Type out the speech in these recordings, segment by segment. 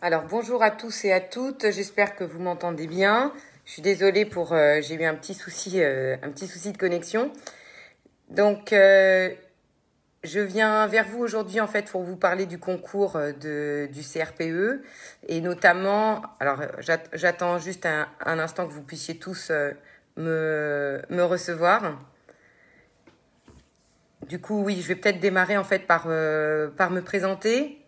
Alors bonjour à tous et à toutes, j'espère que vous m'entendez bien. Je suis désolée pour euh, j'ai eu un petit souci euh, un petit souci de connexion. Donc euh, je viens vers vous aujourd'hui en fait pour vous parler du concours du CRPE et notamment alors j'attends juste un, instant que vous puissiez tous me, me recevoir. Du coup oui, je vais peut-être démarrer en fait par par me présenter.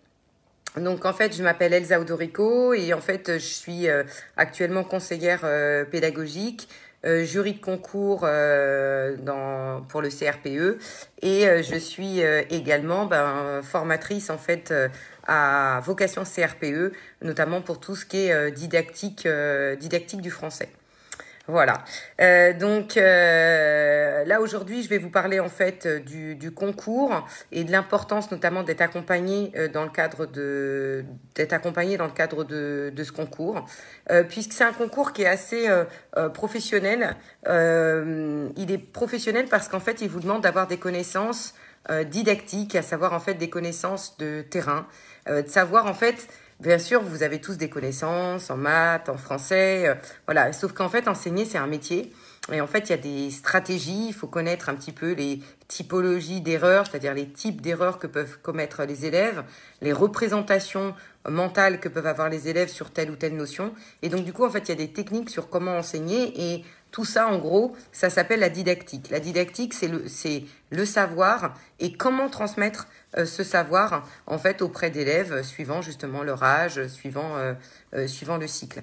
Donc en fait, je m'appelle Elsa Odorico et en fait, je suis euh, actuellement conseillère euh, pédagogique, euh, jury de concours pour le CRPE et je suis également ben, formatrice en fait à vocation CRPE, notamment pour tout ce qui est didactique, didactique du français. Voilà. Euh, donc euh, là aujourd'hui, je vais vous parler en fait euh, du, concours et de l'importance notamment d'être accompagné dans le cadre de d'être accompagné dans le cadre de, ce concours, puisque c'est un concours qui est assez professionnel. il est professionnel parce qu'en fait, il vous demande d'avoir des connaissances didactiques, à savoir en fait des connaissances de terrain, de savoir en fait Bien sûr, vous avez tous des connaissances en maths, en français, euh, voilà. Sauf qu'en fait, enseigner, c'est un métier. Et en fait, il y a des stratégies, il faut connaître un petit peu les typologies d'erreurs, c'est-à-dire les types d'erreurs que peuvent commettre les élèves, les représentations mentales que peuvent avoir les élèves sur telle ou telle notion. Et donc, du coup, en fait, il y a des techniques sur comment enseigner et tout ça, en gros, ça s'appelle la didactique. La didactique, c'est le, savoir et comment transmettre euh, ce savoir en fait auprès d'élèves euh, suivant justement leur âge, suivant, euh, suivant le cycle.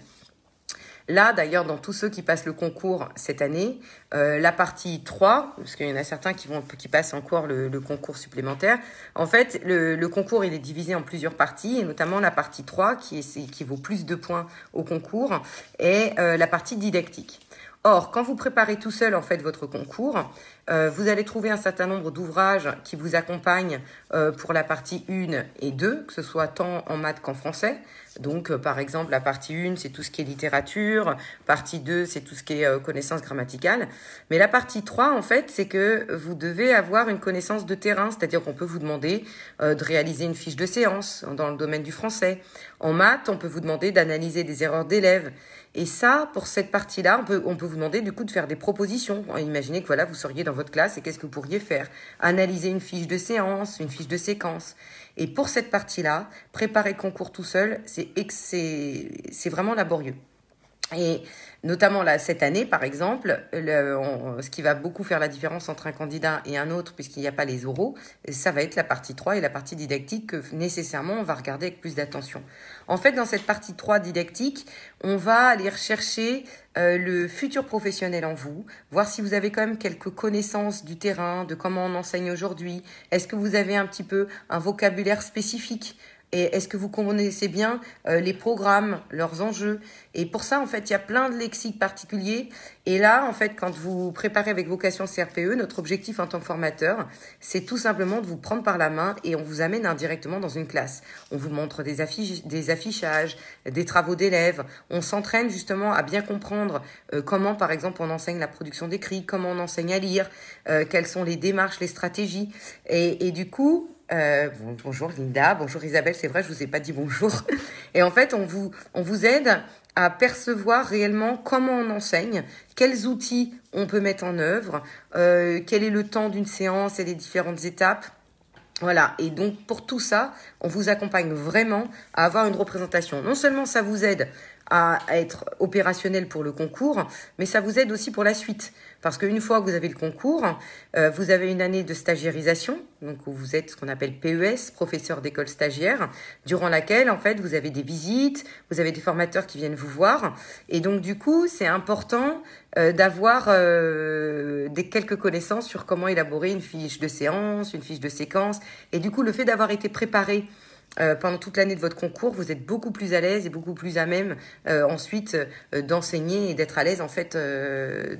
Là, d'ailleurs, dans tous ceux qui passent le concours cette année, la partie 3, parce qu'il y en a certains qui, vont, qui passent encore le, concours supplémentaire, en fait, le, concours, il est divisé en plusieurs parties, et notamment la partie 3, qui, est, qui vaut plus de points au concours, est la partie didactique. Or, quand vous préparez tout seul en fait votre concours, euh, vous allez trouver un certain nombre d'ouvrages qui vous accompagnent euh, pour la partie 1 et 2, que ce soit tant en maths qu'en français. Donc, euh, par exemple, la partie 1, c'est tout ce qui est littérature, partie 2, c'est tout ce qui est connaissance grammaticale. Mais la partie 3, en fait, c'est que vous devez avoir une connaissance de terrain, c'est-à-dire qu'on peut vous demander de réaliser une fiche de séance dans le domaine du français. En maths, on peut vous demander d'analyser des erreurs d'élèves. Et ça, pour cette partie-là, on peut, on peut vous demander du coup de faire des propositions. Imaginez que voilà, vous seriez dans votre classe et qu'est-ce que vous pourriez faire Analyser une fiche de séance, une fiche de séquence. Et pour cette partie-là, préparer le concours tout seul, c'est vraiment laborieux. Et Notamment là, cette année, par exemple, ce qui va beaucoup faire la différence entre un candidat et un autre, puisqu'il n'y a pas les oraux, ça va être la partie 3 et la partie didactique que nécessairement on va regarder avec plus d'attention. En fait, dans cette partie 3 didactique, on va aller rechercher euh, le futur professionnel en vous, voir si vous avez quand même quelques connaissances du terrain, de comment on enseigne aujourd'hui, est-ce que vous avez un petit peu un vocabulaire spécifique et est-ce que vous connaissez bien euh, les programmes, leurs enjeux Et pour ça, en fait, il y a plein de lexiques particuliers. Et là, en fait, quand vous préparez avec vocation CRPE, notre objectif en tant que formateur, c'est tout simplement de vous prendre par la main et on vous amène indirectement dans une classe. On vous montre des, affiches, des affichages, des travaux d'élèves. On s'entraîne justement à bien comprendre euh, comment, par exemple, on enseigne la production d'écrits, comment on enseigne à lire, euh, quelles sont les démarches, les stratégies. et du coup, euh, bonjour Linda, bonjour Isabelle, c'est vrai, je vous ai pas dit bonjour. Et en fait, on vous, aide à percevoir réellement comment on enseigne, quels outils on peut mettre en œuvre, euh, quel est le temps d'une séance et les différentes étapes. Voilà, et donc pour tout ça, on vous accompagne vraiment à avoir une représentation. Non seulement ça vous aide à être opérationnel pour le concours, mais ça vous aide aussi pour la suite. Parce qu'une fois que vous avez le concours, euh, vous avez une année de stagiarisation, donc où vous êtes ce qu'on appelle PES, professeur d'école stagiaire, durant laquelle, en fait, vous avez des visites, vous avez des formateurs qui viennent vous voir. Et donc, du coup, c'est important euh, d'avoir euh, des quelques connaissances sur comment élaborer une fiche de séance, une fiche de séquence. Et du coup, le fait d'avoir été préparé euh, pendant toute l'année de votre concours, vous êtes beaucoup plus à l'aise et beaucoup plus à même euh, ensuite euh, d'enseigner et d'être à l'aise en fait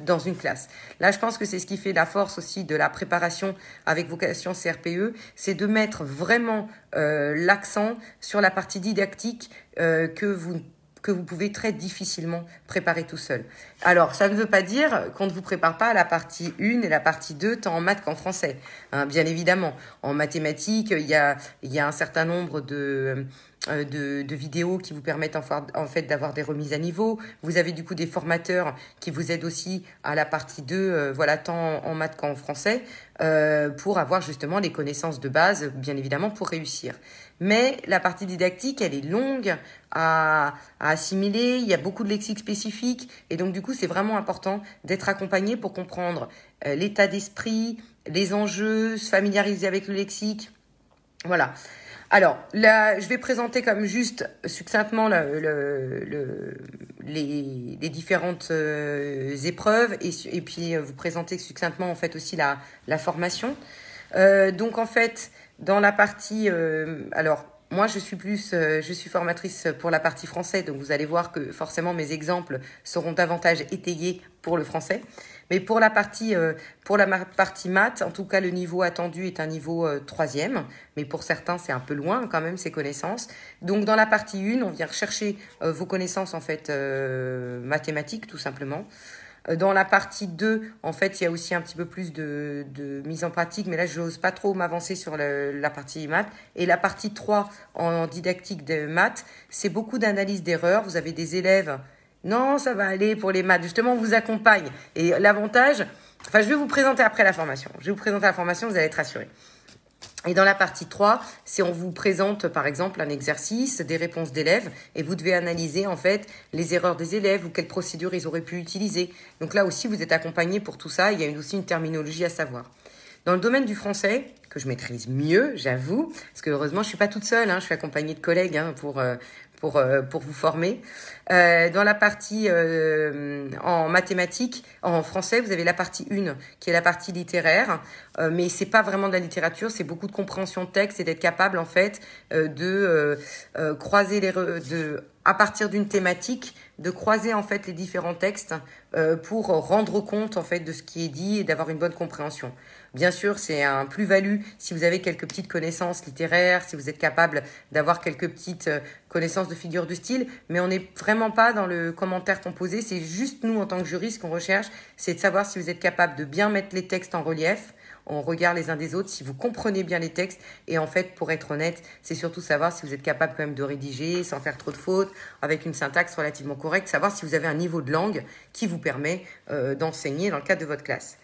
dans une classe. Là, je pense que c'est ce qui fait la force aussi de la préparation avec vocation CRPE, c'est de mettre vraiment l'accent sur la partie didactique que vous que vous pouvez très difficilement préparer tout seul. Alors, ça ne veut pas dire qu'on ne vous prépare pas à la partie 1 et la partie 2, tant en maths qu'en français, hein, bien évidemment. En mathématiques, il y a, il y a un certain nombre de... Euh, de, de, vidéos qui vous permettent en, fait d'avoir des remises à niveau. Vous avez du coup des formateurs qui vous aident aussi à la partie 2, euh, voilà, tant en, maths qu'en français, euh, pour avoir justement les connaissances de base, bien évidemment, pour réussir. Mais la partie didactique, elle est longue à, assimiler, il y a beaucoup de lexique spécifique, et donc du coup, c'est vraiment important d'être accompagné pour comprendre euh, l'état d'esprit, les enjeux, se familiariser avec le lexique. Voilà. Alors, là, je vais présenter comme juste succinctement les, différentes euh, épreuves et, puis euh, vous présenter succinctement en fait aussi la, formation. donc en fait, dans la partie, euh, alors moi je suis plus, euh, je suis formatrice pour la partie français, donc vous allez voir que forcément mes exemples seront davantage étayés pour le français. Mais pour la partie, euh, pour la partie maths, en tout cas le niveau attendu est un niveau troisième, mais pour certains c'est un peu loin quand même ces connaissances. Donc dans la partie 1, on vient rechercher vos connaissances en fait mathématiques tout simplement. Euh, dans la partie 2, en fait, il y a aussi un petit peu plus de, mise en pratique, mais là, je n'ose pas trop m'avancer sur la partie maths. Et la partie 3, en didactique de maths, c'est beaucoup d'analyse d'erreurs. Vous avez des élèves, non, ça va aller pour les maths. Justement, on vous accompagne. Et l'avantage, enfin, je vais vous présenter après la formation. Je vais vous présenter la formation, vous allez être rassurés. Et dans la partie 3, c'est on vous présente par exemple un exercice, des réponses d'élèves, et vous devez analyser en fait les erreurs des élèves ou quelles procédures ils auraient pu utiliser. Donc là aussi, vous êtes accompagné pour tout ça, il y a aussi une terminologie à savoir. Dans le domaine du français, que je maîtrise mieux, j'avoue, parce que heureusement, je suis pas toute seule, hein, je suis accompagnée de collègues hein, pour euh, euh, pour, vous former. Euh, dans la partie euh, en mathématiques, en français, vous avez la partie 1, qui est la partie littéraire, mais mais n'est pas vraiment de la littérature, c'est beaucoup de compréhension de texte et d'être capable en fait de croiser les de à partir d'une thématique de croiser en fait les différents textes pour rendre compte en fait de ce qui est dit et d'avoir une bonne compréhension. Bien sûr, c'est un plus-value si vous avez quelques petites connaissances littéraires, si vous êtes capable d'avoir quelques petites euh, connaissances de figures de style, mais on n'est vraiment pas dans le commentaire composé, c'est juste nous en tant que juristes qu'on recherche, c'est de savoir si vous êtes capable de bien mettre les textes en relief, on regarde les uns des autres, si vous comprenez bien les textes. Et en fait, pour être honnête, c'est surtout savoir si vous êtes capable quand même de rédiger sans faire trop de fautes, avec une syntaxe relativement correcte, savoir si vous avez un niveau de langue qui vous permet euh, d'enseigner dans le cadre de votre classe.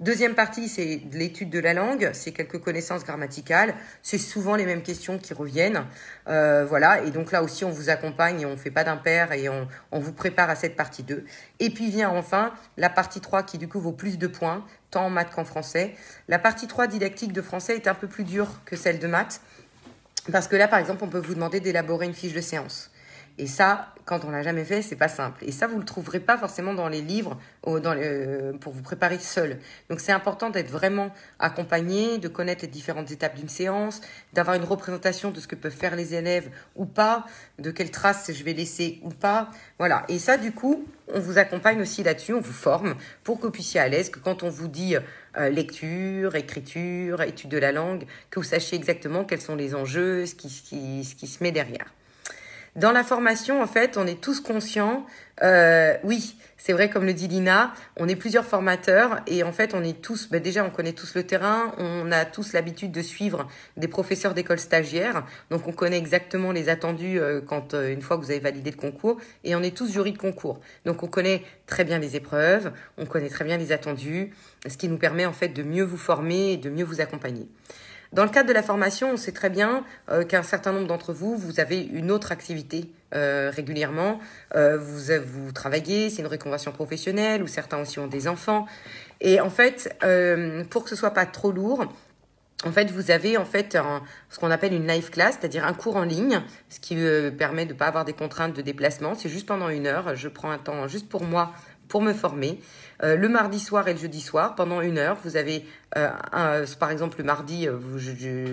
Deuxième partie, c'est l'étude de la langue, c'est quelques connaissances grammaticales, c'est souvent les mêmes questions qui reviennent. Euh, voilà, et donc là aussi, on vous accompagne et on ne fait pas d'impair et on, on, vous prépare à cette partie 2. Et puis vient enfin la partie 3 qui du coup vaut plus de points, tant en maths qu'en français. La partie 3 didactique de français est un peu plus dure que celle de maths, parce que là, par exemple, on peut vous demander d'élaborer une fiche de séance. Et ça, quand on l'a jamais fait, ce n'est pas simple. Et ça, vous le trouverez pas forcément dans les livres euh, pour vous préparer seul. Donc, c'est important d'être vraiment accompagné, de connaître les différentes étapes d'une séance, d'avoir une représentation de ce que peuvent faire les élèves ou pas, de quelles traces je vais laisser ou pas. Voilà. Et ça, du coup, on vous accompagne aussi là-dessus, on vous forme pour que vous puissiez à l'aise, que quand on vous dit euh, lecture, écriture, étude de la langue, que vous sachiez exactement quels sont les enjeux, ce qui se met derrière. Dans la formation, en fait, on est tous conscients. Euh, oui, c'est vrai, comme le dit Lina, on est plusieurs formateurs et en fait, on est tous, ben, déjà, on connaît tous le terrain, on a tous l'habitude de suivre des professeurs d'école stagiaire, donc on connaît exactement les attendus euh, quand euh, une fois que vous avez validé le concours et on est tous jury de concours. Donc on connaît très bien les épreuves, on connaît très bien les attendus, ce qui nous permet en fait de mieux vous former et de mieux vous accompagner. Dans le cadre de la formation, on sait très bien euh, qu'un certain nombre d'entre vous, vous avez une autre activité euh, régulièrement. Euh, vous, vous travaillez, c'est une reconversion professionnelle, ou certains aussi ont des enfants. Et en fait, pour que ce soit pas trop lourd, en fait, vous avez en fait ce qu'on appelle une live class, c'est-à-dire un cours en ligne, ce qui permet de ne pas avoir des contraintes de déplacement. C'est juste pendant une heure. Je prends un temps juste pour moi, pour me former. Euh, le mardi soir et le jeudi soir, pendant une heure, vous avez, euh, euh, par exemple, le mardi, vous,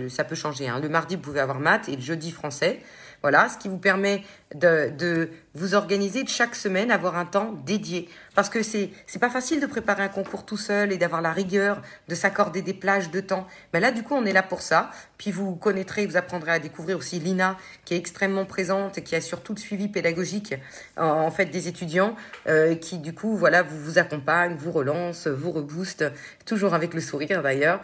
ça peut changer. Hein. le mardi, vous pouvez avoir maths et le jeudi, français. Voilà, ce qui vous permet de, de vous organisez de chaque semaine, avoir un temps dédié. Parce que c'est c'est pas facile de préparer un concours tout seul et d'avoir la rigueur de s'accorder des plages de temps. Mais là, du coup, on est là pour ça. Puis vous connaîtrez, vous apprendrez à découvrir aussi Lina, qui est extrêmement présente et qui assure tout le suivi pédagogique en, fait des étudiants, euh, qui du coup, voilà, vous vous accompagne, vous relance, vous rebooste, toujours avec le sourire d'ailleurs.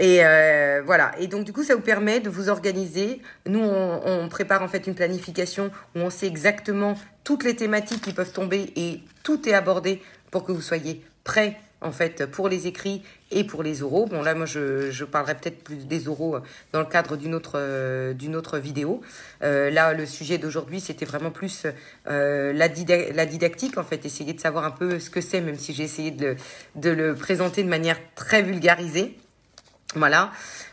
Et euh, voilà. Et donc du coup, ça vous permet de vous organiser. Nous, on, on prépare en fait une planification où on sait exactement toutes les thématiques qui peuvent tomber et tout est abordé pour que vous soyez prêts en fait pour les écrits et pour les oraux. Bon là moi je, parlerai peut-être plus des oraux euh, dans le cadre d'une autre euh, d'une autre vidéo. Euh, là le sujet d'aujourd'hui c'était vraiment plus la, la, didactique en fait, essayer de savoir un peu ce que c'est même si j'ai essayé de de le présenter de manière très vulgarisée. Voilà.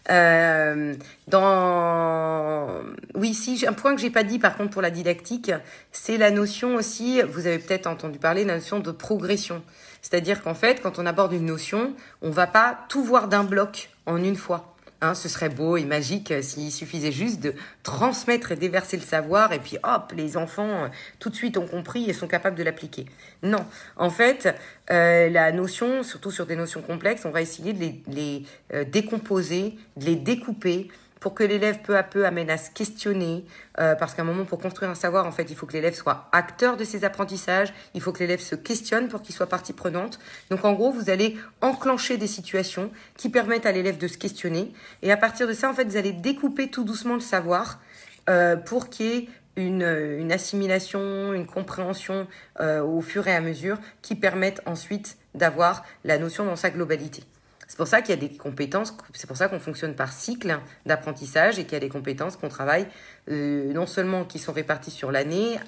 Euh, dans... Oui, si, un point que j'ai pas dit par contre pour la didactique, c'est la notion aussi, vous avez peut-être entendu parler, la notion de progression. C'est-à-dire qu'en fait, quand on aborde une notion, on va pas tout voir d'un bloc en une fois. Hein, ce serait beau et magique euh, s'il suffisait juste de transmettre et déverser le savoir et puis hop, les enfants euh, tout de suite ont compris et sont capables de l'appliquer. Non, en fait, euh, la notion, surtout sur des notions complexes, on va essayer de les décomposer, de les découper, pour que l'élève peu à peu amène à se questionner, euh, parce qu'à un moment, pour construire un savoir, en fait, il faut que l'élève soit acteur de ses apprentissages, il faut que l'élève se questionne pour qu'il soit partie prenante. Donc en gros, vous allez enclencher des situations qui permettent à l'élève de se questionner, et à partir de ça, en fait, vous allez découper tout doucement le savoir euh, pour qu'il y ait une, euh, assimilation, une compréhension euh, au fur et à mesure qui permettent ensuite d'avoir la notion dans sa globalité. C'est pour ça qu'il y a des compétences, c'est pour ça qu'on fonctionne par cycle d'apprentissage et qu'il y a des compétences qu'on travaille euh, non seulement qui sont réparties sur l'année,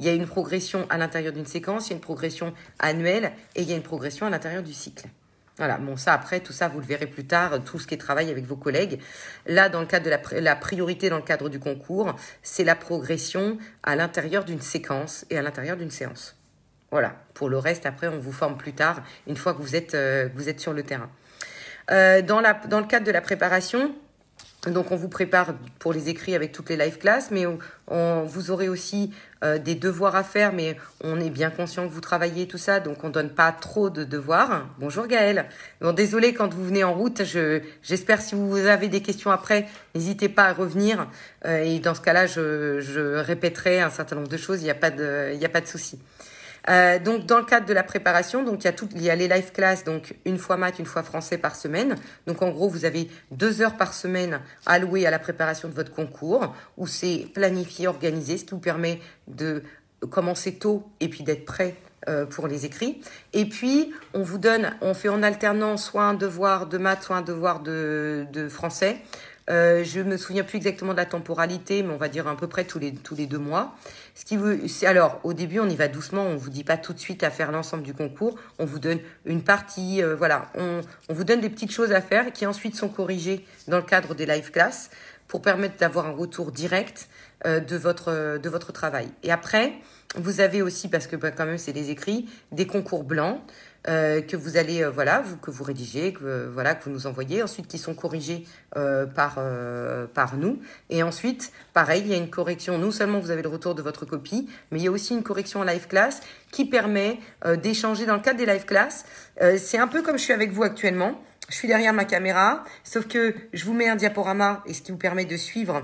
il y a une progression à l'intérieur d'une séquence, il y a une progression annuelle et il y a une progression à l'intérieur du cycle. Voilà, bon ça après, tout ça, vous le verrez plus tard, tout ce qui est travail avec vos collègues. Là, dans le cadre de la, priorité dans le cadre du concours, c'est la progression à l'intérieur d'une séquence et à l'intérieur d'une séance. Voilà, pour le reste, après, on vous forme plus tard, une fois que vous êtes, euh, vous êtes sur le terrain. Euh, dans, la, dans le cadre de la préparation, donc on vous prépare pour les écrits avec toutes les live classes, mais on, vous aurez aussi euh, des devoirs à faire, mais on est bien conscient que vous travaillez tout ça, donc on donne pas trop de devoirs. Bonjour Gaël. Bon désolé quand vous venez en route, j'espère si vous avez des questions après, n'hésitez pas à revenir euh, et dans ce cas-là, je, je répéterai un certain nombre de choses, il n'y a pas de a pas de souci. Euh, donc dans le cadre de la préparation, donc il y a toutes, il y a les live classes, donc une fois maths, une fois français par semaine. Donc en gros, vous avez deux heures par semaine allouées à la préparation de votre concours, où c'est planifié, organisé, ce qui vous permet de commencer tôt et puis d'être prêt euh, pour les écrits. Et puis, on vous donne, on fait en alternant soit un devoir de maths, soit un devoir de, de français. Je euh, je me souviens plus exactement de la temporalité, mais on va dire à peu près tous les, deux mois. Ce qui alors, au début, on y va doucement. On ne vous dit pas tout de suite à faire l'ensemble du concours. On vous donne une partie. Euh, voilà, on, vous donne des petites choses à faire qui ensuite sont corrigées dans le cadre des live classes pour permettre d'avoir un retour direct euh, de, votre, de votre travail. Et après, vous avez aussi, parce que bah, quand même c'est des écrits, des concours blancs. Euh, que vous allez euh, voilà vous, que vous rédigez que euh, voilà que vous nous envoyez ensuite qui sont corrigés par par nous et ensuite pareil il y a une correction non seulement vous avez le retour de votre copie mais il y a aussi une correction en live class qui permet d'échanger dans le cadre des live class c'est un peu comme je suis avec vous actuellement je suis derrière ma caméra sauf que je vous mets un diaporama et ce qui vous permet de suivre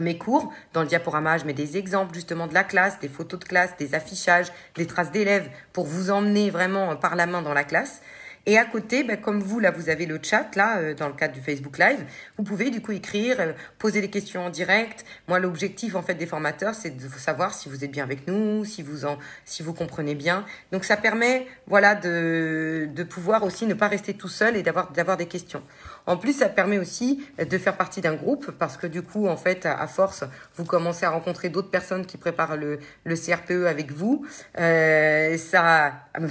mes cours. Dans le diaporama, je mets des exemples justement de la classe, des photos de classe, des affichages, des traces d'élèves pour vous emmener vraiment euh, par la main dans la classe. Et à côté, bah, comme vous, là, vous avez le chat, là, euh, dans le cadre du Facebook Live, vous pouvez du coup écrire, euh, poser des questions en direct. Moi, l'objectif, en fait, des formateurs, c'est de savoir si vous êtes bien avec nous, si vous en, si vous comprenez bien. Donc, ça permet, voilà, de, pouvoir aussi ne pas rester tout seul et d'avoir, d'avoir des questions. En plus, ça permet aussi de faire partie d'un groupe parce que du coup, en fait, à, force, vous commencez à rencontrer d'autres personnes qui préparent le, CRPE e avec vous. Euh, ça,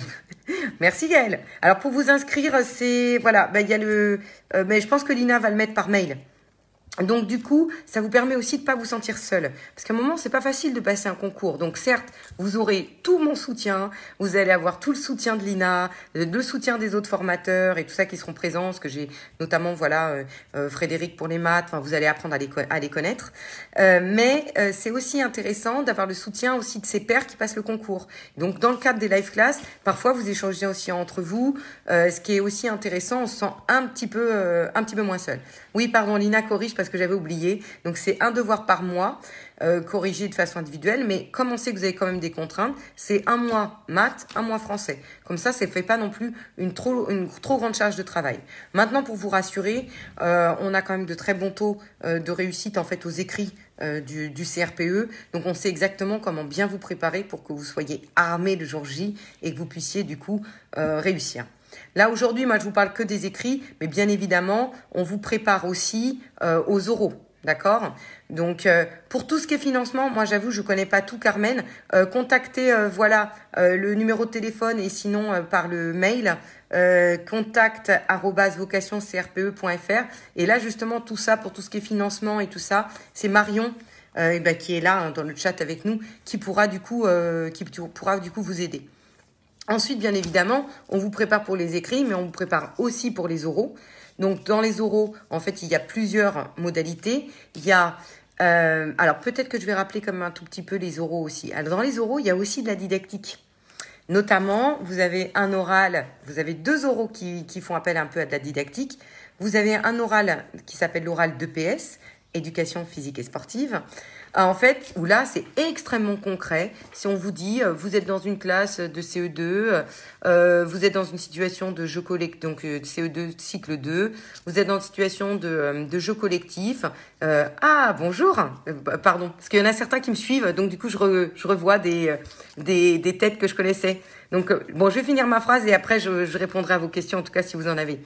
merci gaël Alors pour vous inscrire, c'est voilà, ben, il y a le, mais euh, ben, je pense que Lina va le mettre par mail. Donc du coup, ça vous permet aussi de ne pas vous sentir seul. Parce qu'à un moment, c'est pas facile de passer un concours. Donc certes, vous aurez tout mon soutien, vous allez avoir tout le soutien de l'INA, euh, le soutien des autres formateurs et tout ça qui seront présents, ce que j'ai notamment voilà euh, euh, Frédéric pour les maths, enfin, vous allez apprendre à les, à les connaître. mais c'est aussi intéressant d'avoir le soutien aussi de ses pairs qui passent le concours. Donc dans le cadre des live class, parfois vous échangez aussi entre vous, ce qui est aussi intéressant, on se sent un petit peu, un petit peu moins seul. Oui, pardon, l'INA corrige parce que j'avais oublié. Donc c'est un devoir par mois, euh, corrigé de façon individuelle, mais comme on sait que vous avez quand même des contraintes, c'est un mois maths, un mois français. Comme ça, ne fait pas non plus une trop, une trop grande charge de travail. Maintenant, pour vous rassurer, euh, on a quand même de très bons taux euh, de réussite en fait aux écrits du, CRPE. Donc on sait exactement comment bien vous préparer pour que vous soyez armé le jour J et que vous puissiez du coup réussir. Là aujourd'hui, moi je vous parle que des écrits, mais bien évidemment, on vous prépare aussi euh, aux oraux. D'accord Donc euh, pour tout ce qui est financement, moi j'avoue, je ne connais pas tout Carmen. Euh, contactez voilà le numéro de téléphone et sinon par le mail contact crpefr e Et là justement tout ça pour tout ce qui est financement et tout ça, c'est Marion eh ben, qui est là hein, dans le chat avec nous, qui pourra qui pourra du coup vous aider. Ensuite, bien évidemment, on vous prépare pour les écrits, mais on vous prépare aussi pour les oraux. Donc, dans les oraux, en fait, il y a plusieurs modalités. Il y a euh, alors peut-être que je vais rappeler comme un tout petit peu les oraux aussi. Alors dans les oraux, il y a aussi de la didactique. Notamment, vous avez un oral, vous avez deux oraux qui, qui font appel un peu à de la didactique. Vous avez un oral qui s'appelle l'oral 2PS éducation physique et sportive, euh, en fait, où là, c'est extrêmement concret. Si on vous dit, euh, vous êtes dans une classe de CE2, euh, vous êtes dans une situation de jeu collectif, donc CE2 cycle 2, vous êtes dans une situation de, jeu collectif. ah, bonjour, pardon, parce qu'il y en a certains qui me suivent, donc du coup, je, revois des, des, têtes que je connaissais. Donc, bon, je vais finir ma phrase et après, je répondrai à vos questions, en tout cas, si vous en avez.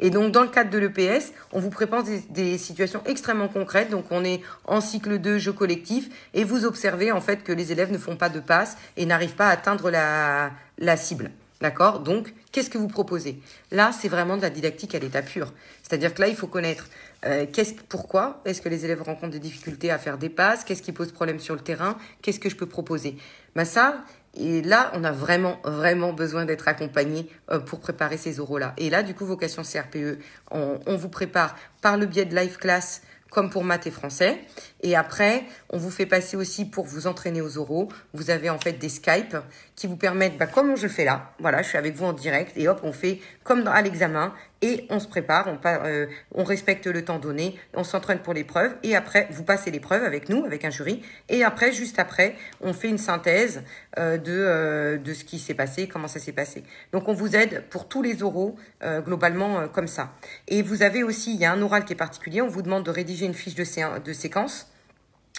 Et donc, dans le cadre de l'EPS, on vous prépare des, situations extrêmement concrètes. Donc, on est en cycle 2, jeu collectif, et vous observez en fait que les élèves ne font pas de passes et n'arrivent pas à atteindre la, cible. D'accord Donc, qu'est-ce que vous proposez Là, c'est vraiment de la didactique à l'état pur. C'est-à-dire que là, il faut connaître euh, pourquoi est-ce que les élèves rencontrent des difficultés à faire des passes, qu'est-ce qui pose problème sur le terrain, qu'est-ce que je peux proposer. Ben ça, et là, on a vraiment, vraiment besoin d'être accompagné euh, pour préparer ces oraux-là. Et là, du coup, vocation CRPE, on, vous prépare par le biais de live class comme pour maths et français. Et après, on vous fait passer aussi pour vous entraîner aux oraux. Vous avez en fait des Skype qui vous permettent, bah, comme je fais là, voilà, je suis avec vous en direct et hop, on fait comme à l'examen et on se prépare, euh, on, respecte le temps donné, on s'entraîne pour l'épreuve et après vous passez l'épreuve avec nous, avec un jury et après, juste après, on fait une synthèse euh, euh, de, ce qui s'est passé, comment ça s'est passé. Donc on vous aide pour tous les oraux globalement comme ça. Et vous avez aussi, il y a un oral qui est particulier, on vous demande de rédiger une fiche de, de séquence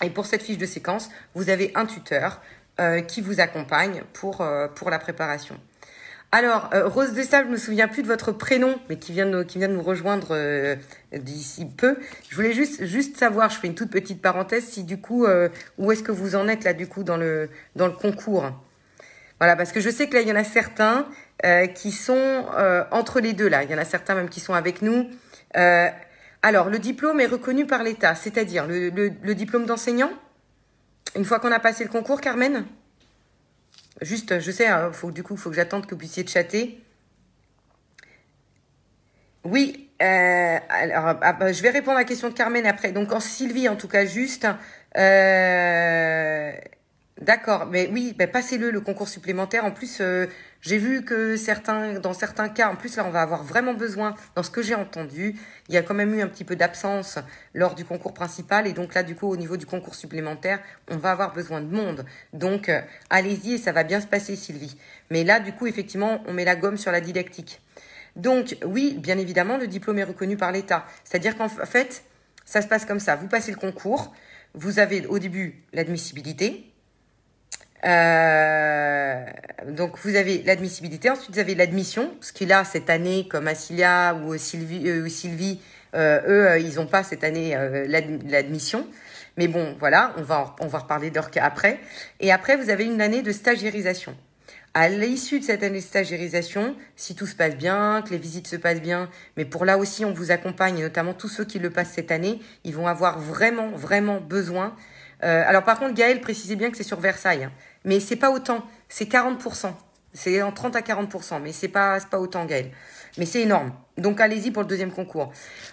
et pour cette fiche de séquence, vous avez un tuteur qui vous accompagne pour, pour la préparation. Alors, euh, Rose Rose Sable, je ne me souviens plus de votre prénom, mais qui vient de, qui vient de nous rejoindre euh, d'ici peu. Je voulais juste, juste savoir, je fais une toute petite parenthèse, si du coup, euh, où est-ce que vous en êtes là, du coup, dans le, dans le concours Voilà, parce que je sais que là, il y en a certains qui sont entre les deux, là. Il y en a certains même qui sont avec nous. alors, le diplôme est reconnu par l'État, c'est-à-dire le diplôme d'enseignant, une fois qu'on a passé le concours, Carmen Juste, je sais, hein, du coup, il faut que j'attende que vous puissiez chatter. Oui, euh, alors ah, bah, je vais répondre à la question de Carmen après. Donc en Sylvie, en tout cas, juste. Euh, d'accord, mais oui, bah, passez-le le concours supplémentaire. En plus, euh, j'ai vu que dans certains cas, en plus là on va avoir vraiment besoin, dans ce que j'ai entendu, il y a quand même eu un petit peu d'absence lors du concours principal et donc là du coup au niveau du concours supplémentaire, on va avoir besoin de monde. Donc euh, allez-y et ça va bien se passer Sylvie. Mais là du coup effectivement on met la gomme sur la didactique. Donc oui, bien évidemment le diplôme est reconnu par l'État. C'est-à-dire qu'en fait ça se passe comme ça, vous passez le concours, vous avez au début l'admissibilité, euh, donc vous avez l'admissibilité, ensuite vous avez l'admission, ce qui là cette année comme Asilia ou Sylvie, euh, Sylvie euh, eux euh, ils n'ont pas cette année l'admission. Mais bon voilà, on va on va reparler d'eux après. Et après vous avez une année de stagérisation. À l'issue de cette année de stagérisation, si tout se passe bien, que les visites se passent bien, mais pour là aussi on vous accompagne, et notamment tous ceux qui le passent cette année, ils vont avoir vraiment vraiment besoin. alors par contre Gaël précisez bien que c'est sur Versailles. Hein mais c'est pas autant. C'est 40%. C'est en 30 à 40%, mais c'est pas, pas autant, Gaël. Mais c'est énorme. Donc allez-y pour le deuxième concours.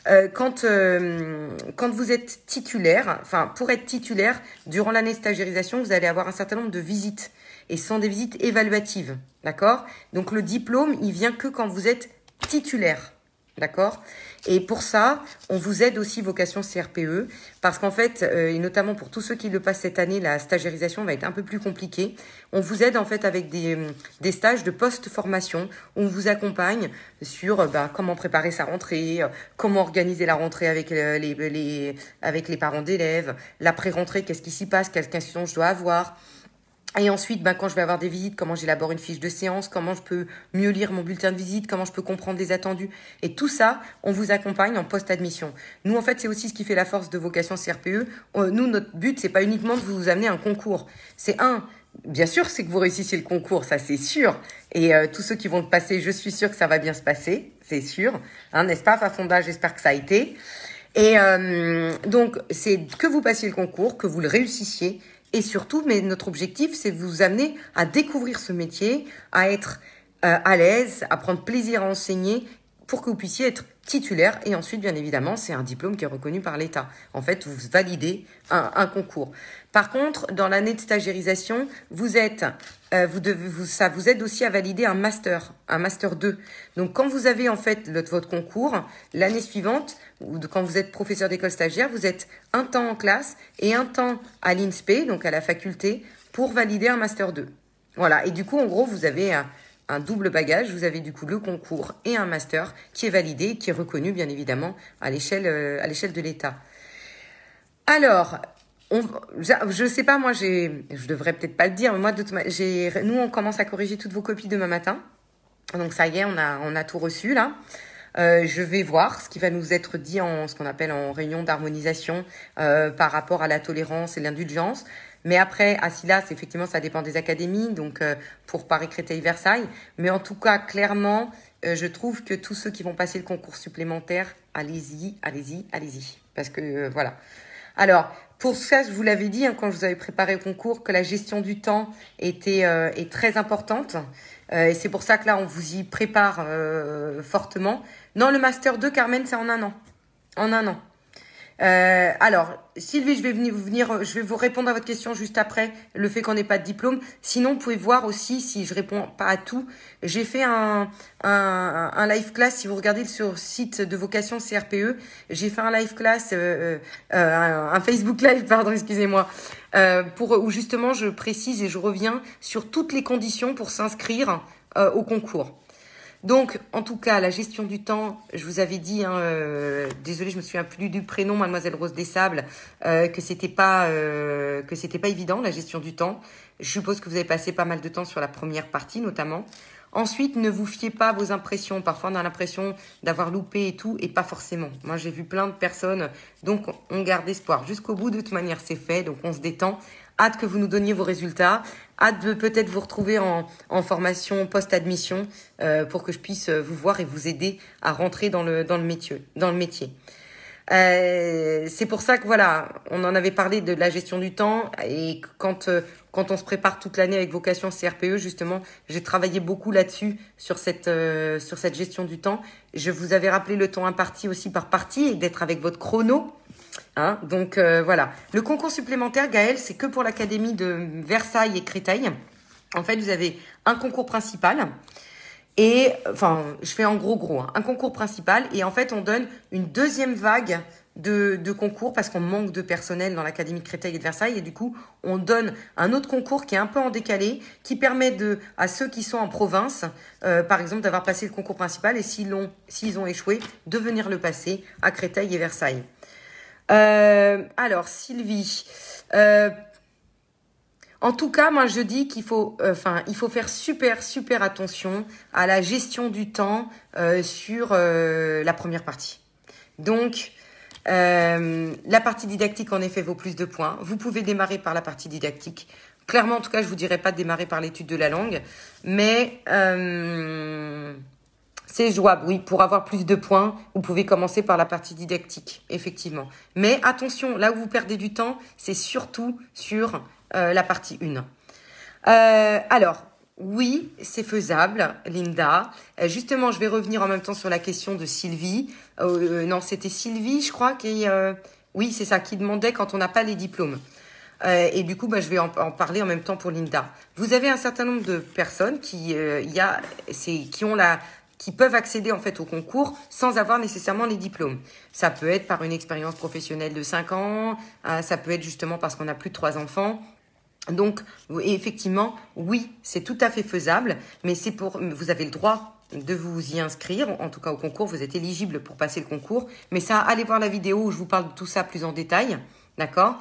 Euh, euh, quand, vous êtes titulaire, enfin pour être titulaire, durant l'année de vous allez avoir un certain nombre de visites. Et ce sont des visites évaluatives. D'accord Donc le diplôme, il vient que quand vous êtes titulaire. D'accord Et pour ça, on vous aide aussi vocation CRPE, parce qu'en fait, euh, et notamment pour tous ceux qui le passent cette année, la stagiarisation va être un peu plus compliquée. On vous aide en fait avec des, euh, stages de post-formation, on vous accompagne sur euh, bah, comment préparer sa rentrée, comment organiser la rentrée avec les, avec les parents d'élèves, la pré-rentrée, qu'est-ce qui s'y passe, quelles questions je dois avoir. Et ensuite, ben, quand je vais avoir des visites, comment j'élabore une fiche de séance, comment je peux mieux lire mon bulletin de visite, comment je peux comprendre les attendus. Et tout ça, on vous accompagne en post-admission. Nous, en fait, c'est aussi ce qui fait la force de vocation CRPE. Euh, nous, notre but, c'est pas uniquement de vous amener un concours. C'est un, bien sûr, c'est que vous réussissiez le concours, ça c'est sûr. Et euh, tous ceux qui vont le passer, je suis sûr que ça va bien se passer, c'est sûr. Hein, n'est-ce pas, Fafonda, j'espère que ça a été. Et euh, donc, c'est que vous passiez le concours, que vous le réussissiez, et surtout, mais notre objectif, c'est de vous amener à découvrir ce métier, à être euh, à l'aise, à prendre plaisir à enseigner, pour que vous puissiez être titulaire et ensuite bien évidemment c'est un diplôme qui est reconnu par l'État. En fait, vous validez un, concours. Par contre, dans l'année de stagérisation, vous êtes euh, vous devez, vous, ça vous aide aussi à valider un master, un master 2. Donc quand vous avez en fait votre concours, l'année suivante, ou quand vous êtes professeur d'école stagiaire, vous êtes un temps en classe et un temps à l'INSPE, donc à la faculté, pour valider un master 2. Voilà, et du coup, en gros, vous avez euh, double bagage. Vous avez du coup le concours et un master qui est validé, qui est reconnu bien évidemment à l'échelle euh, à l'échelle de l'État. Alors, je ne sais pas, moi j'ai, je devrais peut-être pas le dire, mais moi j'ai, nous on commence à corriger toutes vos copies demain matin. Donc ça y est, on a on a tout reçu là. Euh, je vais voir ce qui va nous être dit en ce qu'on appelle en réunion d'harmonisation euh, par rapport à la tolérance et l'indulgence. Mais après, à Silas, effectivement, ça dépend des académies, donc euh, pour Paris, Créteil, Versailles. Mais en tout cas, clairement, euh, je trouve que tous ceux qui vont passer le concours supplémentaire, allez-y, allez-y, allez-y. Parce que euh, voilà. Alors, pour ça, je vous l'avais dit hein, quand je vous avais préparé le concours, que la gestion du temps était est très importante. et c'est pour ça que là, on vous y prépare fortement. Non, le Master 2, Carmen, c'est en un an. En un an. Euh, alors, Sylvie, je vais venir, venir, je vais vous répondre à votre question juste après le fait qu'on n'ait pas de diplôme. Sinon, vous pouvez voir aussi si je réponds pas à tout. J'ai fait un, live class. Si vous regardez sur le site de vocation CRPE, j'ai fait un live class, euh, euh, un Facebook live, pardon, excusez-moi, pour où justement je précise et je reviens sur toutes les conditions pour s'inscrire au concours. Donc, en tout cas, la gestion du temps, je vous avais dit, hein, euh, désolée, je me suis plus du prénom, Mademoiselle Rose des Sables, euh, que c'était pas euh, que c'était pas évident la gestion du temps. Je suppose que vous avez passé pas mal de temps sur la première partie, notamment. Ensuite, ne vous fiez pas à vos impressions. Parfois, on a l'impression d'avoir loupé et tout, et pas forcément. Moi, j'ai vu plein de personnes, donc on garde espoir. Jusqu'au bout, de toute manière, c'est fait, donc on se détend. Hâte que vous nous donniez vos résultats. Hâte de peut-être vous retrouver en, formation post-admission euh, pour que je puisse euh, vous voir et vous aider à rentrer dans le, dans le métier. Dans le métier. Euh, c'est pour ça que voilà, on en avait parlé de la gestion du temps et quand quand on se prépare toute l'année avec vocation CRPE justement, j'ai travaillé beaucoup là-dessus sur cette sur cette gestion du temps. Je vous avais rappelé le temps imparti aussi par partie et d'être avec votre chrono Hein, donc euh, voilà. Le concours supplémentaire, Gaël, c'est que pour l'Académie de Versailles et Créteil. En fait, vous avez un concours principal et, enfin, je fais en gros gros, hein, un concours principal et en fait, on donne une deuxième vague de, concours parce qu'on manque de personnel dans l'Académie de Créteil et de Versailles et du coup, on donne un autre concours qui est un peu en décalé, qui permet à ceux qui sont en province, euh, par exemple, d'avoir passé le concours principal et s'ils ont, s'ils ont échoué, de venir le passer à Créteil et Versailles. Euh, alors, Sylvie. Euh, en tout cas, moi, je dis qu'il faut, euh, enfin, il faut faire super, super attention à la gestion du temps sur la première partie. Donc, la partie didactique, en effet, vaut plus de points. Vous pouvez démarrer par la partie didactique. Clairement, en tout cas, je vous dirais pas de démarrer par l'étude de la langue, mais c'est jouable, oui. Pour avoir plus de points, vous pouvez commencer par la partie didactique, effectivement. Mais attention, là où vous perdez du temps, c'est surtout sur euh, la partie 1. Euh, alors, oui, c'est faisable, Linda. Euh, justement, je vais revenir en même temps sur la question de Sylvie. non, c'était Sylvie, je crois, qui... oui, c'est ça, qui demandait quand on n'a pas les diplômes. et du coup, bah, je vais en, parler en même temps pour Linda. Vous avez un certain nombre de personnes qui, qui ont la, qui peuvent accéder en fait au concours sans avoir nécessairement les diplômes. Ça peut être par une expérience professionnelle de 5 ans, hein, ça peut être justement parce qu'on a plus de 3 enfants. Donc effectivement, oui, c'est tout à fait faisable, mais c'est pour vous avez le droit de vous y inscrire, en tout cas au concours, vous êtes éligible pour passer le concours, mais ça allez voir la vidéo où je vous parle de tout ça plus en détail, d'accord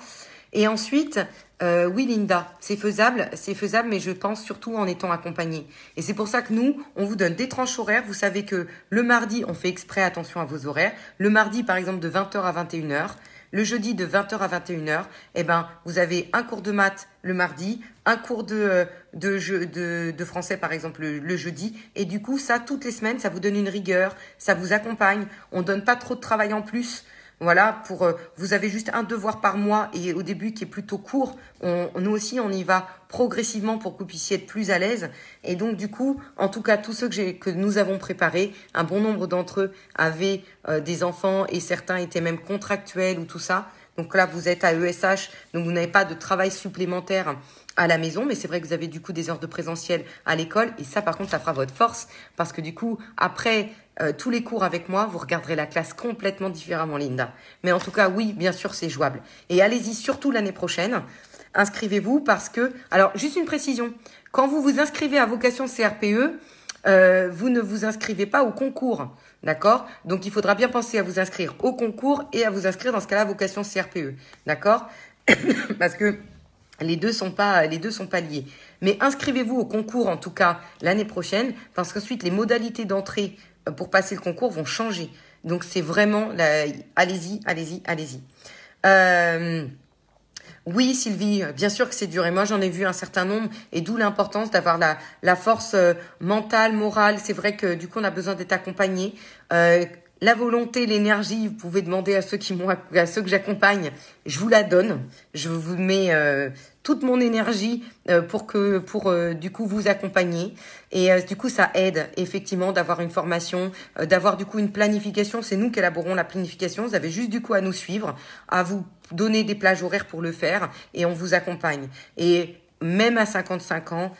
et ensuite, euh, oui, Linda, c'est faisable, c'est faisable, mais je pense surtout en étant accompagné. Et c'est pour ça que nous, on vous donne des tranches horaires. Vous savez que le mardi, on fait exprès attention à vos horaires. Le mardi, par exemple, de 20h à 21h. Le jeudi, de 20h à 21h. Eh ben, vous avez un cours de maths le mardi, un cours de, euh, de, de, français, par exemple, le, le, jeudi. Et du coup, ça, toutes les semaines, ça vous donne une rigueur, ça vous accompagne. On ne donne pas trop de travail en plus. Voilà, pour euh, vous avez juste un devoir par mois et au début qui est plutôt court. On, nous aussi, on y va progressivement pour que vous puissiez être plus à l'aise. Et donc du coup, en tout cas, tous ceux que, que nous avons préparés, un bon nombre d'entre eux avaient euh, des enfants et certains étaient même contractuels ou tout ça. Donc là, vous êtes à ESH, donc vous n'avez pas de travail supplémentaire à la maison, mais c'est vrai que vous avez du coup des heures de présentiel à l'école, et ça par contre, ça fera votre force, parce que du coup, après euh, tous les cours avec moi, vous regarderez la classe complètement différemment, Linda. Mais en tout cas, oui, bien sûr, c'est jouable. Et allez-y surtout l'année prochaine. Inscrivez-vous parce que... Alors, juste une précision. Quand vous vous inscrivez à vocation CRPE, euh, vous ne vous inscrivez pas au concours, d'accord Donc, il faudra bien penser à vous inscrire au concours et à vous inscrire dans ce cas-là à vocation CRPE, d'accord Parce que les deux sont pas, les deux sont pas liés. Mais inscrivez-vous au concours en tout cas l'année prochaine, parce qu'ensuite les modalités d'entrée euh, pour passer le concours vont changer. Donc c'est vraiment, la... allez-y, allez-y, allez-y. Euh, oui, Sylvie, euh, bien sûr que c'est dur. Et moi, j'en ai vu un certain nombre. Et d'où l'importance d'avoir la, force mentale, morale. C'est vrai que du coup, on a besoin d'être accompagné la volonté, l'énergie, vous pouvez demander à ceux qui m'ont, à ceux que j'accompagne, je vous la donne. Je vous mets euh, toute mon énergie euh, pour que, pour euh, du coup vous accompagner. Et du coup, ça aide effectivement d'avoir une formation, d'avoir du coup une planification. C'est nous qui élaborons la planification. Vous avez juste du coup à nous suivre, à vous donner des plages horaires pour le faire, et on vous accompagne. Et même à 55 ans,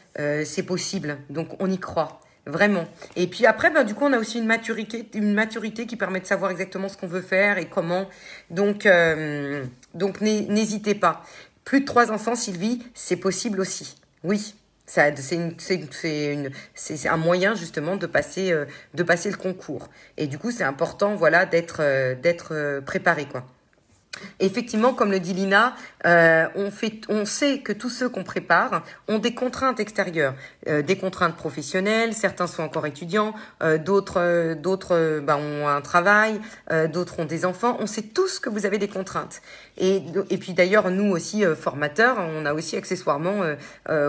c'est possible. Donc on y croit. Vraiment. Et puis après, ben, du coup, on a aussi une maturité, une maturité qui permet de savoir exactement ce qu'on veut faire et comment. Donc, euh, donc n'hésitez pas. Plus de trois enfants, Sylvie, c'est possible aussi. Oui, c'est un moyen justement de passer, euh, de passer le concours. Et du coup, c'est important, voilà, d'être, euh, d'être préparé, quoi. Effectivement, comme le dit Lina, euh, on, fait, on sait que tous ceux qu'on prépare ont des contraintes extérieures, euh, des contraintes professionnelles. Certains sont encore étudiants, euh, d'autres, d'autres bah, ont un travail, d'autres ont des enfants. On sait tous que vous avez des contraintes. Et, et puis d'ailleurs, nous aussi formateurs, on a aussi accessoirement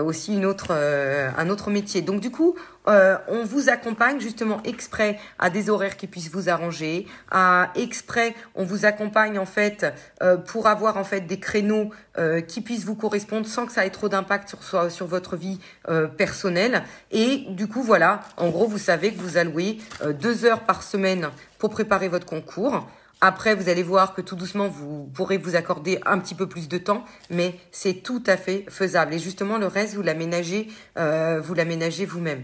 aussi une autre, un autre métier. Donc du coup, euh, on vous accompagne justement exprès à des horaires qui puissent vous arranger, à exprès on vous accompagne en fait euh, pour avoir en fait des créneaux euh, qui puissent vous correspondre sans que ça ait trop d'impact sur sur votre vie personnelle. Et du coup voilà, en gros vous savez que vous allouez deux heures par semaine pour préparer votre concours. Après, vous allez voir que tout doucement, vous pourrez vous accorder un petit peu plus de temps, mais c'est tout à fait faisable. Et justement, le reste, vous l'aménagez, vous l'aménagez vous-même.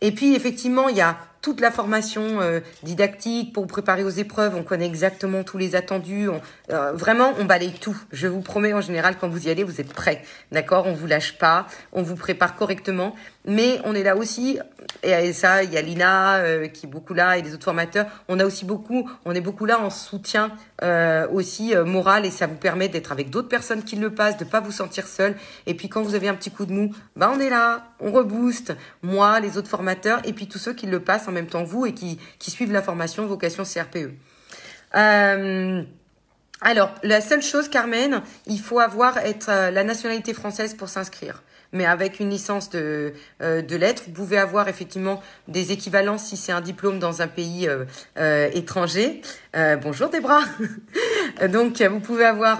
Et puis effectivement, il y a toute la formation euh, didactique pour vous préparer aux épreuves. On connaît exactement tous les attendus. On, euh, vraiment, on balaye tout. Je vous promets, en général, quand vous y allez, vous êtes prêts. D'accord On vous lâche pas. On vous prépare correctement. Mais on est là aussi, et ça, il y a Lina euh, qui est beaucoup là et les autres formateurs. On a aussi beaucoup, on est beaucoup là en soutien aussi moral et ça vous permet d'être avec d'autres personnes qui le passent, de pas vous sentir seul. Et puis quand vous avez un petit coup de mou, bah on est là, on rebooste. Moi, les autres formateurs et puis tous ceux qui le passent en même temps vous et qui, suivent la formation vocation CRPE. Euh, alors, la seule chose, Carmen, il faut avoir être euh, la nationalité française pour s'inscrire. Mais avec une licence euh, de, lettres, vous pouvez avoir effectivement des équivalences si c'est un diplôme dans un pays étranger. bonjour Debra Donc, vous pouvez avoir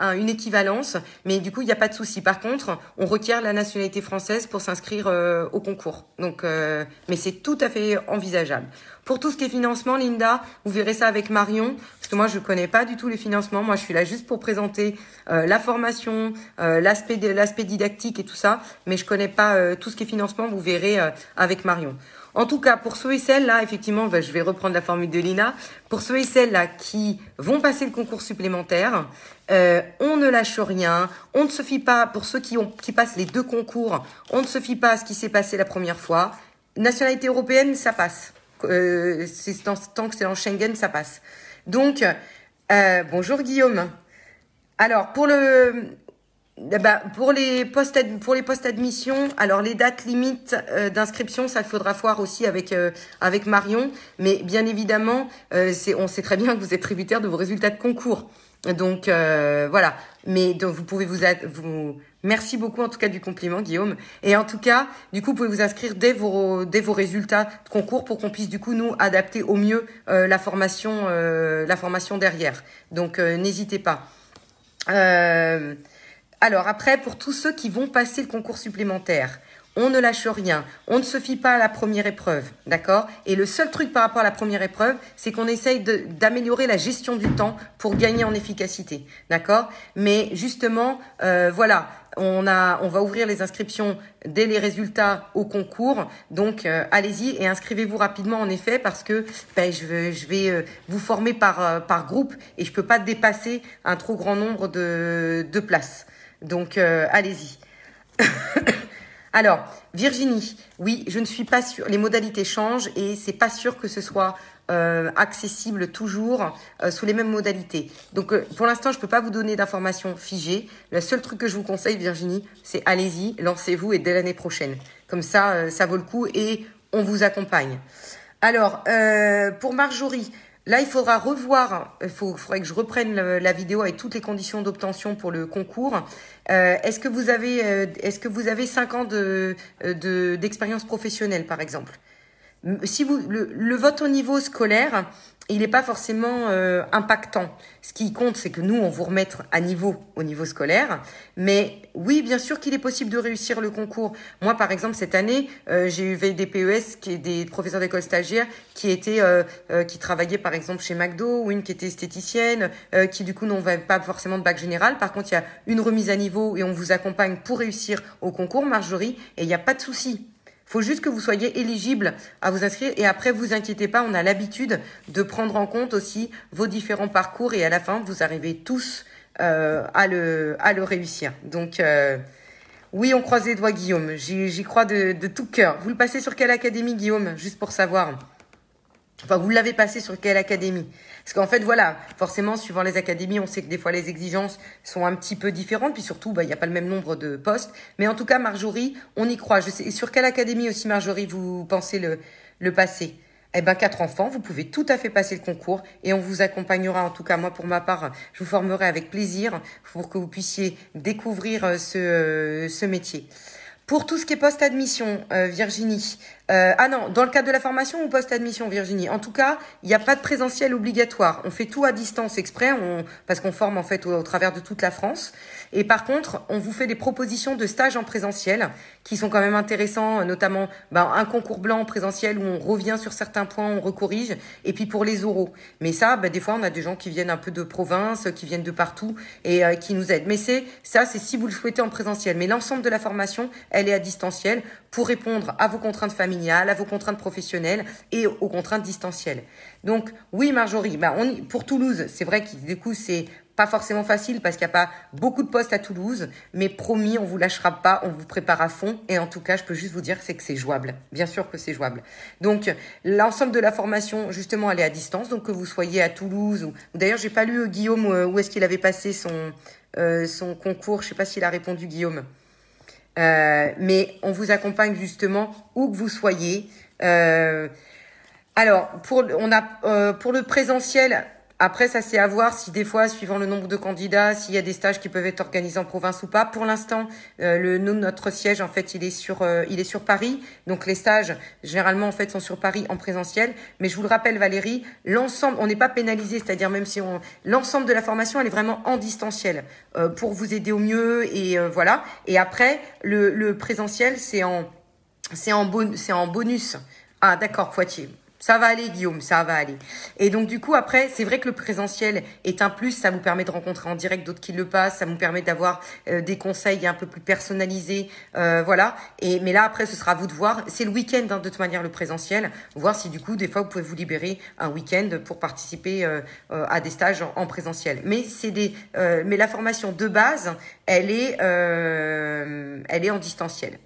euh, une équivalence, mais du coup, il n'y a pas de souci. Par contre, on requiert la nationalité française pour s'inscrire euh, au concours. Donc, euh, mais c'est tout à fait envisageable. Pour tout ce qui est financement, Linda, vous verrez ça avec Marion, parce que moi, je ne connais pas du tout les financements. Moi, je suis là juste pour présenter la formation, l'aspect didactique et tout ça, mais je ne connais pas tout ce qui est financement. Vous verrez avec Marion. En tout cas, pour ceux et celles-là, effectivement, bah, je vais reprendre la formule de Lina, pour ceux et celles-là qui vont passer le concours supplémentaire, euh, on ne lâche rien, on ne se fie pas, pour ceux qui, ont, qui passent les deux concours, on ne se fie pas à ce qui s'est passé la première fois. Nationalité européenne, ça passe. Euh, tant que c'est en Schengen, ça passe. Donc, euh, bonjour Guillaume. Alors, pour le, eh ben, pour les postes pour les postes admission, alors les dates limites euh, d'inscription, ça faudra voir aussi avec euh, avec Marion, mais bien évidemment, euh, c'est on sait très bien que vous êtes tributaire de vos résultats de concours. Donc voilà, mais vous pouvez vous, vous merci beaucoup en tout cas du compliment Guillaume et en tout cas, du coup, vous pouvez vous inscrire dès vos dès vos résultats de concours pour qu'on puisse du coup nous adapter au mieux la formation la formation derrière. Donc n'hésitez pas. Euh, alors après, pour tous ceux qui vont passer le concours supplémentaire, on ne lâche rien, on ne se fie pas à la première épreuve, d'accord Et le seul truc par rapport à la première épreuve, c'est qu'on essaye d'améliorer la gestion du temps pour gagner en efficacité, d'accord Mais justement, euh, voilà, on, a, on va ouvrir les inscriptions dès les résultats au concours. Donc, euh, allez-y et inscrivez-vous rapidement, en effet, parce que ben, je, vais, euh, vous former par, par groupe et je peux pas dépasser un trop grand nombre de, de places. Donc, euh, allez-y. Alors, Virginie, oui, je ne suis pas sûre. Les modalités changent et c'est pas sûr que ce soit euh, accessible toujours euh, sous les mêmes modalités. Donc pour l'instant, je ne peux pas vous donner d'informations figées. Le seul truc que je vous conseille, Virginie, c'est allez-y, lancez-vous et dès l'année prochaine. Comme ça, ça vaut le coup et on vous accompagne. Alors, pour Marjorie, Là, il faudra revoir, il faudrait que je reprenne la vidéo avec toutes les conditions d'obtention pour le concours. Euh, est-ce que vous avez euh, est-ce que vous avez 5 ans euh, de d'expérience professionnelle par exemple Si vous le vote au niveau scolaire, il n'est pas forcément euh, impactant. Ce qui compte, c'est que nous, on vous remettre à niveau, au niveau scolaire. Mais oui, bien sûr qu'il est possible de réussir le concours. Moi, par exemple, cette année, euh, j'ai eu des PES, qui est des professeurs d'école stagiaires, qui étaient, euh, qui travaillaient par exemple chez McDo, ou une qui était esthéticienne, qui du coup n'ont pas forcément de bac général. Par contre, il y a une remise à niveau et on vous accompagne pour réussir au concours, Marjorie, et il n'y a pas de souci faut juste que vous soyez éligible à vous inscrire et après vous inquiétez pas, on a l'habitude de prendre en compte aussi vos différents parcours et à la fin vous arrivez tous euh, à le à le réussir. Donc euh, oui, on croise les doigts, Guillaume. J'y crois de, de, tout cœur. Vous le passez sur quelle académie, Guillaume Juste pour savoir. Enfin, vous l'avez passé sur quelle académie parce qu'en fait, voilà, forcément, suivant les académies, on sait que des fois les exigences sont un petit peu différentes, puis surtout, bah, il n'y a pas le même nombre de postes. Mais en tout cas, Marjorie, on y croit. Je sais, sur quelle académie aussi, Marjorie, vous pensez le, le passer eh ben, quatre enfants, vous pouvez tout à fait passer le concours et on vous accompagnera. En tout cas, moi, pour ma part, je vous formerai avec plaisir pour que vous puissiez découvrir euh, ce, euh, ce métier. Pour tout ce qui est post-admission, euh, Virginie. Euh, ah non, dans le cadre de la formation ou post-admission, Virginie. En tout cas, il n'y a pas de présentiel obligatoire. On fait tout à distance exprès, on, parce qu'on forme en fait au, travers de toute la France. Et par contre, on vous fait des propositions de stages en présentiel qui sont quand même intéressants, euh, notamment bah, un concours blanc en présentiel où on revient sur certains points, on recorrige, et puis pour les oraux. Mais ça, bah, des fois, on a des gens qui viennent un peu de province, qui viennent de partout et euh, qui nous aident. Mais c'est ça, c'est si vous le souhaitez en présentiel. Mais l'ensemble de la formation, elle est à distanciel pour répondre à vos contraintes familiales, à vos contraintes professionnelles et aux contraintes distancielles. Donc oui, Marjorie, bah on, pour Toulouse, c'est vrai que du coup, c'est pas forcément facile parce qu'il n'y a pas beaucoup de postes à Toulouse, mais promis, on vous lâchera pas, on vous prépare à fond. Et en tout cas, je peux juste vous dire c'est que c'est jouable. Bien sûr que c'est jouable. Donc, l'ensemble de la formation, justement, elle est à distance. Donc, que vous soyez à Toulouse ou, d'ailleurs, j'ai pas lu euh, Guillaume euh, où est-ce qu'il avait passé son, euh, son concours. Je sais pas s'il a répondu Guillaume. mais on vous accompagne justement où que vous soyez. alors, pour, on a, pour le présentiel, après, ça c'est à voir si des fois, suivant le nombre de candidats, s'il y a des stages qui peuvent être organisés en province ou pas. Pour l'instant, euh, le le de notre siège en fait, il est sur euh, il est sur Paris. Donc les stages généralement en fait sont sur Paris en présentiel. Mais je vous le rappelle, Valérie, l'ensemble, on n'est pas pénalisé, c'est-à-dire même si on l'ensemble de la formation, elle est vraiment en distanciel euh, pour vous aider au mieux et voilà. Et après, le, présentiel, c'est en c'est en, en bonus. Ah d'accord, Poitiers. Ça va aller, Guillaume, ça va aller. Et donc, du coup, après, c'est vrai que le présentiel est un plus. Ça vous permet de rencontrer en direct d'autres qui le passent. Ça vous permet d'avoir euh, des conseils un peu plus personnalisés. Euh, voilà. Et, mais là, après, ce sera à vous de voir. C'est le week-end, hein, de toute manière, le présentiel. Voir si, du coup, des fois, vous pouvez vous libérer un week-end pour participer euh, euh à des stages en, présentiel. Mais c'est des, euh, mais la formation de base, elle est, elle est en distanciel.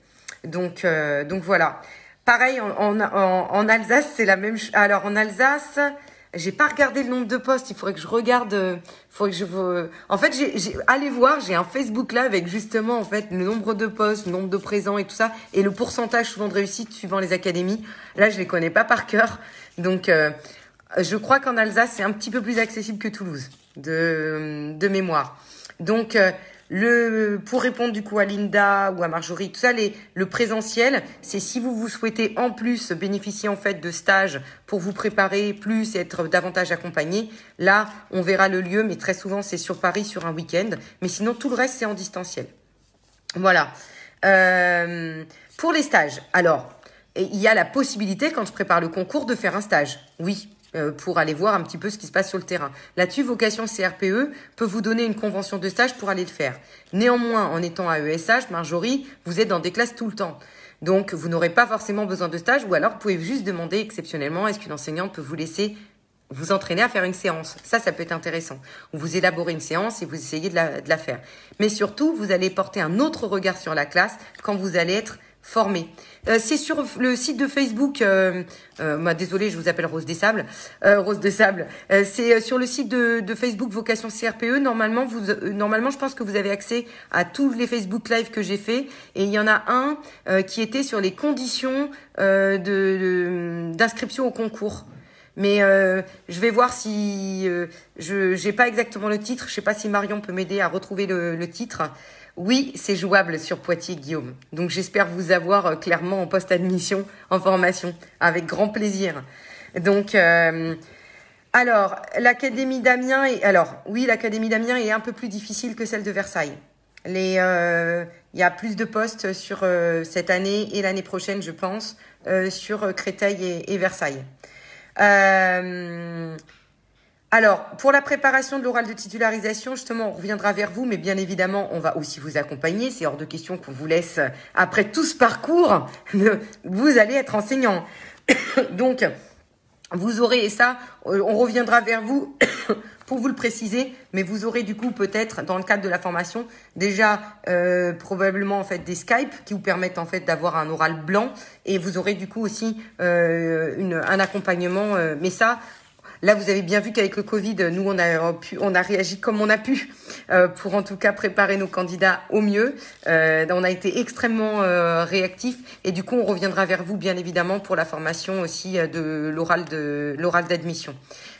Donc, donc voilà. Pareil, en, en, Alsace, c'est la même chose. Alors, en Alsace, j'ai pas regardé le nombre de postes. Il faudrait que je regarde. Il euh, faudrait que je. Euh, en fait, j'ai, allez voir. J'ai un Facebook là avec justement en fait le nombre de postes, le nombre de présents et tout ça, et le pourcentage souvent de réussite suivant les académies. Là, je les connais pas par cœur, donc euh, je crois qu'en Alsace c'est un petit peu plus accessible que Toulouse de de mémoire. Donc le, pour répondre du coup à Linda ou à Marjorie, tout ça, les, le présentiel, c'est si vous vous souhaitez en plus bénéficier en fait de stages pour vous préparer plus et être davantage accompagné. Là, on verra le lieu, mais très souvent c'est sur Paris sur un week-end. Mais sinon, tout le reste c'est en distanciel. Voilà. Euh, pour les stages, alors il y a la possibilité quand je prépare le concours de faire un stage. Oui, euh, pour aller voir un petit peu ce qui se passe sur le terrain. Là-dessus, vocation CRPE peut vous donner une convention de stage pour aller le faire. Néanmoins, en étant à ESH, Marjorie, vous êtes dans des classes tout le temps. Donc, vous n'aurez pas forcément besoin de stage ou alors vous pouvez juste demander exceptionnellement est-ce qu'une enseignante peut vous laisser vous entraîner à faire une séance. Ça, ça peut être intéressant. Vous élaborez une séance et vous essayez de la, de la faire. Mais surtout, vous allez porter un autre regard sur la classe quand vous allez être formé. Euh, c'est sur le site de Facebook. Euh, euh désolé, je vous appelle Rose des Sables. Euh, Rose c'est sur le site de, Facebook Vocation CRPE. Normalement, vous, normalement, je pense que vous avez accès à tous les Facebook Live que j'ai fait. Et il y en a un qui était sur les conditions d'inscription au concours. Mais je vais voir si je n'ai pas exactement le titre. Je ne sais pas si Marion peut m'aider à retrouver le titre. Oui, c'est jouable sur Poitiers, Guillaume. Donc j'espère vous avoir euh, clairement en poste admission en formation, avec grand plaisir. Donc, euh, alors, l'Académie d'Amiens est... Alors, oui, l'Académie d'Amiens est un peu plus difficile que celle de Versailles. Euh, il y a plus de postes sur cette année et l'année prochaine, je pense, sur Créteil et, et Versailles. Alors, pour la préparation de l'oral de titularisation, justement, on reviendra vers vous, mais bien évidemment, on va aussi vous accompagner. C'est hors de question qu'on vous laisse, après tout ce parcours, vous allez être enseignant. Donc, vous aurez, et ça, euh, on reviendra vers vous pour vous le préciser, mais vous aurez du coup peut-être, dans le cadre de la formation, déjà euh, probablement en fait des Skype qui vous permettent en fait d'avoir un oral blanc, et vous aurez du coup aussi euh, un accompagnement, mais ça, Là, vous avez bien vu qu'avec le Covid, nous, on a, pu, on a réagi comme on a pu euh, pour en tout cas préparer nos candidats au mieux. Euh, on a été extrêmement réactif euh, réactifs et du coup, on reviendra vers vous, bien évidemment, pour la formation aussi de l'oral d'admission.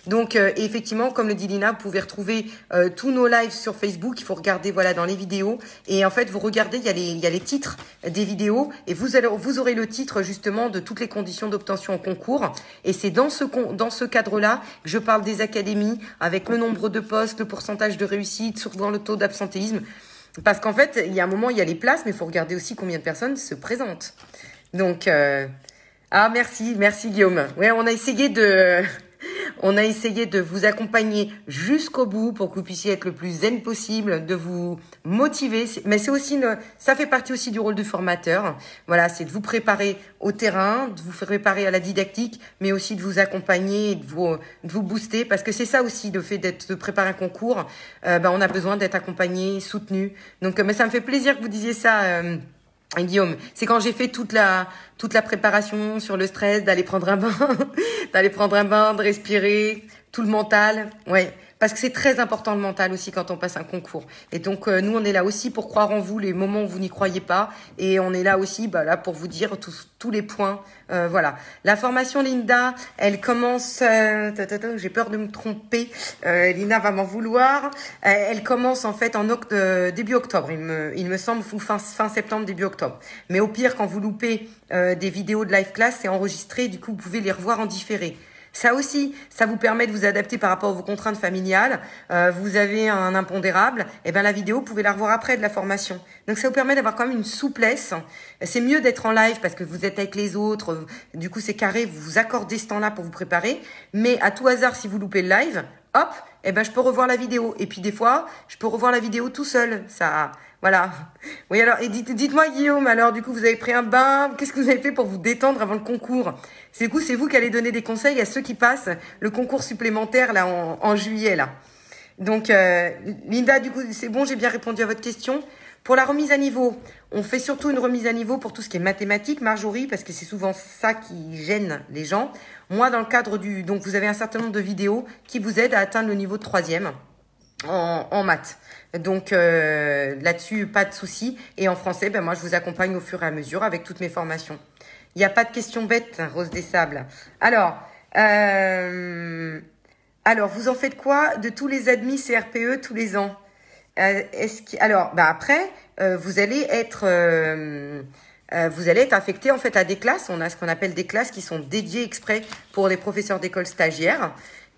Donc euh, effectivement, comme le dit Lina, vous pouvez retrouver euh, tous nos lives sur Facebook. Il faut regarder voilà dans les vidéos. Et en fait, vous regardez, il y, a les, il y a les titres des vidéos et vous, allez, vous aurez le titre justement de toutes les conditions d'obtention au concours. Et c'est dans ce, dans ce cadre-là que je parle des académies avec le nombre de postes, le pourcentage de réussite, souvent le taux d'absentéisme. Parce qu'en fait, il y a un moment, il y a les places, mais il faut regarder aussi combien de personnes se présentent. Donc, euh, ah merci, merci Guillaume. Ouais, on a essayé de... On a essayé de vous accompagner jusqu'au bout pour que vous puissiez être le plus zen possible, de vous motiver. Mais c'est aussi, ça fait partie aussi du rôle du formateur. Voilà, c'est de vous préparer au terrain, de vous préparer à la didactique, mais aussi de vous accompagner, de vous, de vous booster, parce que c'est ça aussi le fait d'être de préparer un concours. Euh, ben, on a besoin d'être accompagné, soutenu. Donc, euh, mais ça me fait plaisir que vous disiez ça. Euh, Guillaume, c'est quand j'ai fait toute la toute la préparation sur le stress, d'aller prendre un bain, d'aller prendre un bain, de respirer, tout le mental. Ouais, parce que c'est très important le mental aussi quand on passe un concours. Et donc, euh, nous, on est là aussi pour croire en vous les moments où vous n'y croyez pas. Et on est là aussi bah, là, pour vous dire tous, les points. Euh, voilà. La formation Linda, elle commence... Euh, j'ai peur de me tromper. Linda va m'en vouloir. elle commence en fait en début octobre, il me, il me semble, fin, fin septembre, début octobre. Mais au pire, quand vous loupez des vidéos de live class, c'est enregistré. Du coup, vous pouvez les revoir en différé. Ça aussi, ça vous permet de vous adapter par rapport à vos contraintes familiales. Euh, vous avez un impondérable, et eh bien la vidéo, vous pouvez la revoir après de la formation. Donc ça vous permet d'avoir quand même une souplesse. C'est mieux d'être en live parce que vous êtes avec les autres. Du coup, c'est carré, vous vous accordez ce temps-là pour vous préparer. Mais à tout hasard, si vous loupez le live, hop, et eh ben je peux revoir la vidéo. Et puis des fois, je peux revoir la vidéo tout seul. Ça, voilà. Oui, alors, dites, moi Guillaume, alors, du coup, vous avez pris un bain. Qu'est-ce que vous avez fait pour vous détendre avant le concours C'est coup, c'est vous qui allez donner des conseils à ceux qui passent le concours supplémentaire, là, en, juillet, là. Donc, euh, Linda, du coup, c'est bon, j'ai bien répondu à votre question. Pour la remise à niveau, on fait surtout une remise à niveau pour tout ce qui est mathématiques, Marjorie, parce que c'est souvent ça qui gêne les gens. Moi, dans le cadre du... Donc, vous avez un certain nombre de vidéos qui vous aident à atteindre le niveau de troisième en, maths. Donc euh, là-dessus, pas de souci. Et en français, ben, moi, je vous accompagne au fur et à mesure avec toutes mes formations. Il n'y a pas de questions bêtes, Rose des Sables. Alors, euh, alors vous en faites quoi de tous les admis CRPE tous les ans euh, Alors, ben après, vous allez être... vous allez être affecté en fait à des classes. On a ce qu'on appelle des classes qui sont dédiées exprès pour les professeurs d'école stagiaires.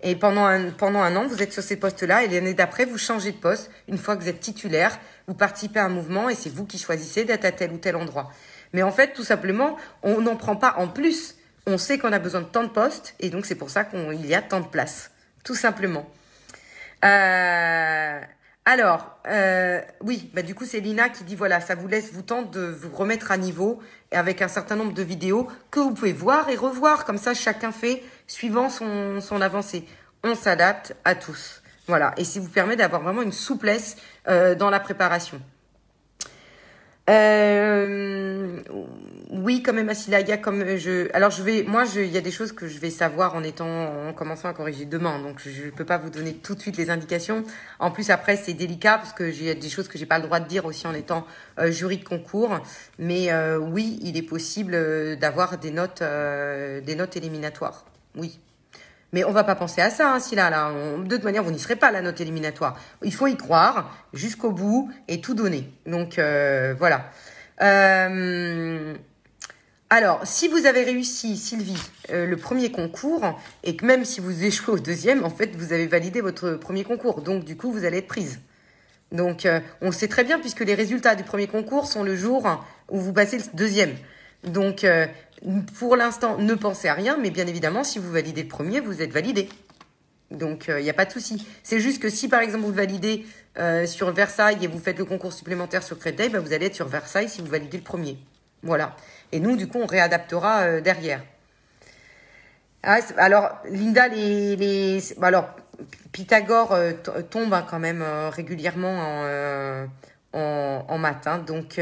Et pendant un, pendant un an, vous êtes sur ces postes-là et l'année d'après, vous changez de poste. Une fois que vous êtes titulaire, vous participez à un mouvement et c'est vous qui choisissez d'être à tel ou tel endroit. Mais en fait, tout simplement, on n'en prend pas en plus. On sait qu'on a besoin de tant de postes et donc c'est pour ça qu'il y a tant de places. Tout simplement. Euh, alors, euh, oui, bah du coup, c'est Lina qui dit, voilà, ça vous laisse vous tente de vous remettre à niveau avec un certain nombre de vidéos que vous pouvez voir et revoir. Comme ça, chacun fait suivant son, avancée. On s'adapte à tous. Voilà. Et ça vous permet d'avoir vraiment une souplesse euh, dans la préparation. Euh, oui, quand même, Asilaga, comme je. Alors je vais, moi, il y a des choses que je vais savoir en étant, en commençant à corriger demain. Donc je ne peux pas vous donner tout de suite les indications. En plus, après, c'est délicat parce que j'ai des choses que je n'ai pas le droit de dire aussi en étant euh, jury de concours. Mais oui, il est possible d'avoir des notes, des notes éliminatoires oui. Mais on va pas penser à ça, hein, si là, de toute manière, vous n'y serez pas la note éliminatoire. Il faut y croire jusqu'au bout et tout donner. Donc euh, voilà. Euh, alors, si vous avez réussi, Sylvie, euh, le premier concours, et que même si vous échouez au deuxième, en fait, vous avez validé votre premier concours. Donc, du coup, vous allez être prise. Donc, on sait très bien, puisque les résultats du premier concours sont le jour où vous passez le deuxième. Donc, pour l'instant, ne pensez à rien, mais bien évidemment, si vous validez le premier, vous êtes validé. Donc, il euh, n'y a pas de souci. C'est juste que si, par exemple, vous validez euh, sur Versailles et vous faites le concours supplémentaire sur Créteil, ben, vous allez être sur Versailles si vous validez le premier. Voilà. Et nous, du coup, on réadaptera euh, derrière. Ah, alors, Linda, les, Alors, Pythagore tombe hein, quand même régulièrement en, en, matin. donc,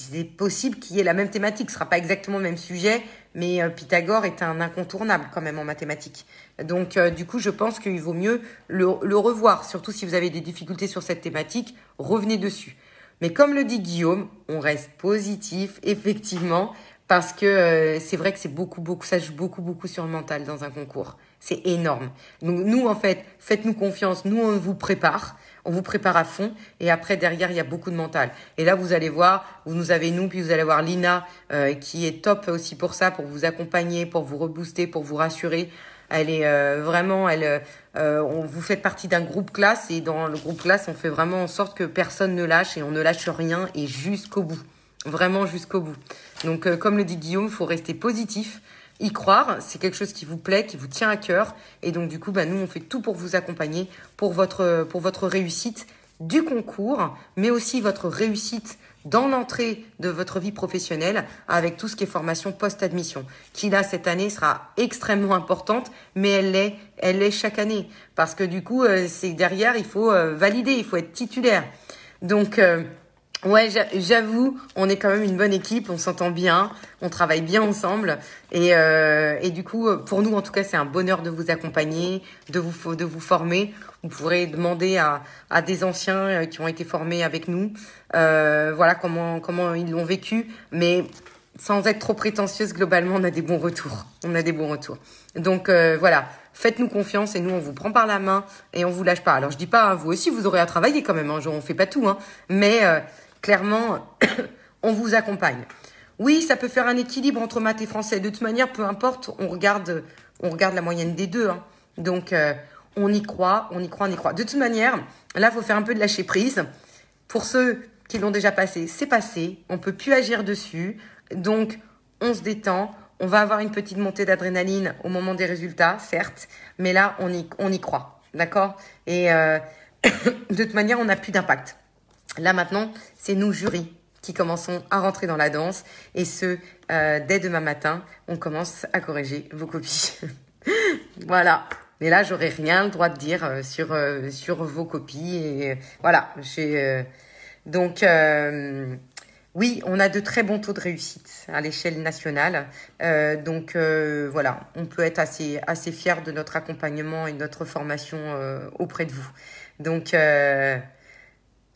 c'est possible qu'il y ait la même thématique. Ce sera pas exactement le même sujet, mais euh, Pythagore est un incontournable quand même en mathématiques. Donc, euh, du coup, je pense qu'il vaut mieux le, revoir. Surtout si vous avez des difficultés sur cette thématique, revenez dessus. Mais comme le dit Guillaume, on reste positif, effectivement, parce que euh, c'est vrai que c'est beaucoup, beaucoup, ça joue beaucoup, beaucoup sur le mental dans un concours. C'est énorme. nous, en fait, faites-nous confiance. Nous, on vous prépare. On vous prépare à fond et après derrière il y a beaucoup de mental. Et là vous allez voir, vous nous avez nous, puis vous allez voir Lina euh, qui est top aussi pour ça, pour vous accompagner, pour vous rebooster, pour vous rassurer. Elle est euh, vraiment, elle, euh, on vous fait partie d'un groupe classe et dans le groupe classe on fait vraiment en sorte que personne ne lâche et on ne lâche rien et jusqu'au bout, vraiment jusqu'au bout. Donc comme le dit Guillaume, faut rester positif y croire, c'est quelque chose qui vous plaît, qui vous tient à cœur. Et donc du coup, bah, nous, on fait tout pour vous accompagner pour votre, pour votre réussite du concours, mais aussi votre réussite dans l'entrée de votre vie professionnelle avec tout ce qui est formation post-admission, qui là cette année sera extrêmement importante, mais elle l'est, elle l'est chaque année parce que du coup, euh, c'est derrière, il faut euh, valider, il faut être titulaire. Donc euh, Ouais, j'avoue, on est quand même une bonne équipe, on s'entend bien, on travaille bien ensemble. Et, euh, et du coup, euh, pour nous, en tout cas, c'est un bonheur de vous accompagner, de vous, de vous former. Vous pourrez demander à, à des anciens euh, qui ont été formés avec nous, euh, voilà comment, comment ils l'ont vécu. Mais sans être trop prétentieuse, globalement, on a des bons retours. On a des bons retours. Donc euh, voilà, faites-nous confiance et nous on vous prend par la main et on vous lâche pas. Alors je dis pas, vous aussi vous aurez à travailler quand même, hein, on fait pas tout, hein, mais euh, clairement, on vous accompagne. Oui, ça peut faire un équilibre entre maths et français. De toute manière, peu importe, on regarde, on regarde la moyenne des deux. Hein. Donc, euh, on y croit, on y croit, on y croit. De toute manière, là, il faut faire un peu de lâcher prise. Pour ceux qui l'ont déjà passé, c'est passé. On peut plus agir dessus. Donc, on se détend. On va avoir une petite montée d'adrénaline au moment des résultats, certes. Mais là, on y, on y croit. D'accord Et euh, de toute manière, on n'a plus d'impact. Là maintenant, c'est nous, jurys, qui commençons à rentrer dans la danse. Et ce, euh, dès demain matin, on commence à corriger vos copies. voilà. Mais là, j'aurais rien le droit de dire euh, sur, euh, sur vos copies. Et voilà. donc, oui, on a de très bons taux de réussite à l'échelle nationale. donc, voilà, on peut être assez, assez fier de notre accompagnement et de notre formation auprès de vous. Donc,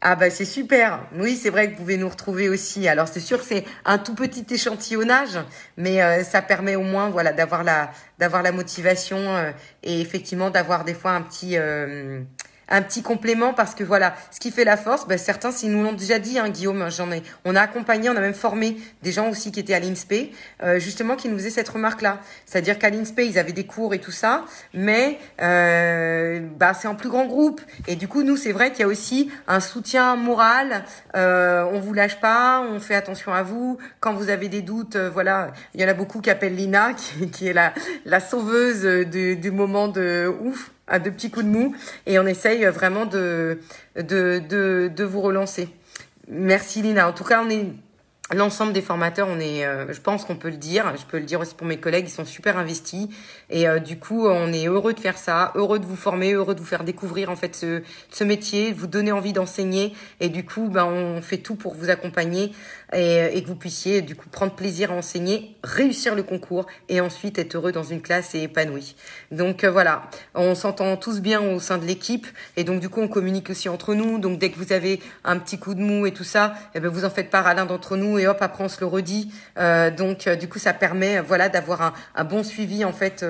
ah bah c'est super. Oui, c'est vrai que vous pouvez nous retrouver aussi. Alors c'est sûr que c'est un tout petit échantillonnage, mais euh, ça permet au moins voilà d'avoir la d'avoir la motivation euh, et effectivement d'avoir des fois un petit euh, un petit complément parce que voilà, ce qui fait la force, ben certains, s'ils nous l'ont déjà dit, hein, Guillaume, j'en ai, on a accompagné, on a même formé des gens aussi qui étaient à l'INSPE, euh, justement, qui nous faisaient cette remarque-là. C'est-à-dire qu'à l'INSPE, ils avaient des cours et tout ça, mais euh, bah, c'est en plus grand groupe. Et du coup, nous, c'est vrai qu'il y a aussi un soutien moral. Euh, on vous lâche pas, on fait attention à vous. Quand vous avez des doutes, euh, voilà, il y en a beaucoup qui appellent Lina, qui, qui est la, la sauveuse euh, du, du moment de ouf à deux petits coups de mou et on essaye vraiment de, de, vous relancer. Merci Lina. En tout cas, on est l'ensemble des formateurs, on est, euh, je pense qu'on peut le dire, je peux le dire aussi pour mes collègues, ils sont super investis et euh, du coup on est heureux de faire ça, heureux de vous former, heureux de vous faire découvrir en fait ce, métier, vous donner envie d'enseigner et du coup ben on fait tout pour vous accompagner euh, et, que vous puissiez du coup prendre plaisir à enseigner, réussir le concours et ensuite être heureux dans une classe et épanoui. Donc euh, voilà, on s'entend tous bien au sein de l'équipe et donc du coup on communique aussi entre nous. Donc dès que vous avez un petit coup de mou et tout ça, eh bien, vous en faites part à l'un d'entre nous et hop après on se le redit. Euh, donc euh, du coup ça permet voilà d'avoir un, un, bon suivi en fait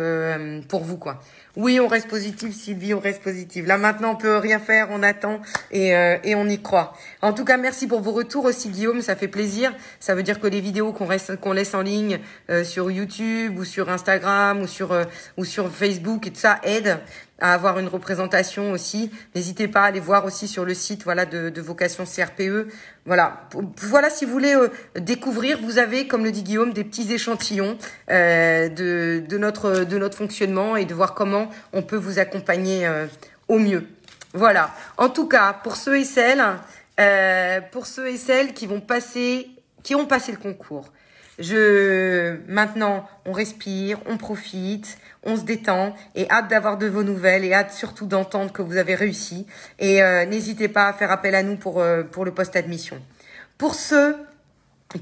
pour vous quoi. Oui, on reste positif, Sylvie, on reste positive. Là, maintenant, on peut rien faire, on attend et, euh, et on y croit. En tout cas, merci pour vos retours aussi, Guillaume, ça fait plaisir. Ça veut dire que les vidéos qu'on qu'on laisse en ligne euh, sur YouTube ou sur Instagram ou sur, euh, ou sur Facebook et tout ça aident à avoir une représentation aussi. N'hésitez pas à aller voir aussi sur le site voilà de, vocation CRPE. Voilà, voilà si vous voulez euh, découvrir, vous avez comme le dit Guillaume des petits échantillons euh, de, notre de notre fonctionnement et de voir comment on peut vous accompagner euh, au mieux. Voilà. En tout cas, pour ceux et celles pour ceux et celles qui vont passer qui ont passé le concours. Je maintenant, on respire, on profite, on se détend et hâte d'avoir de vos nouvelles et hâte surtout d'entendre que vous avez réussi. Et euh, n'hésitez pas à faire appel à nous pour, euh, pour le poste admission. Pour ceux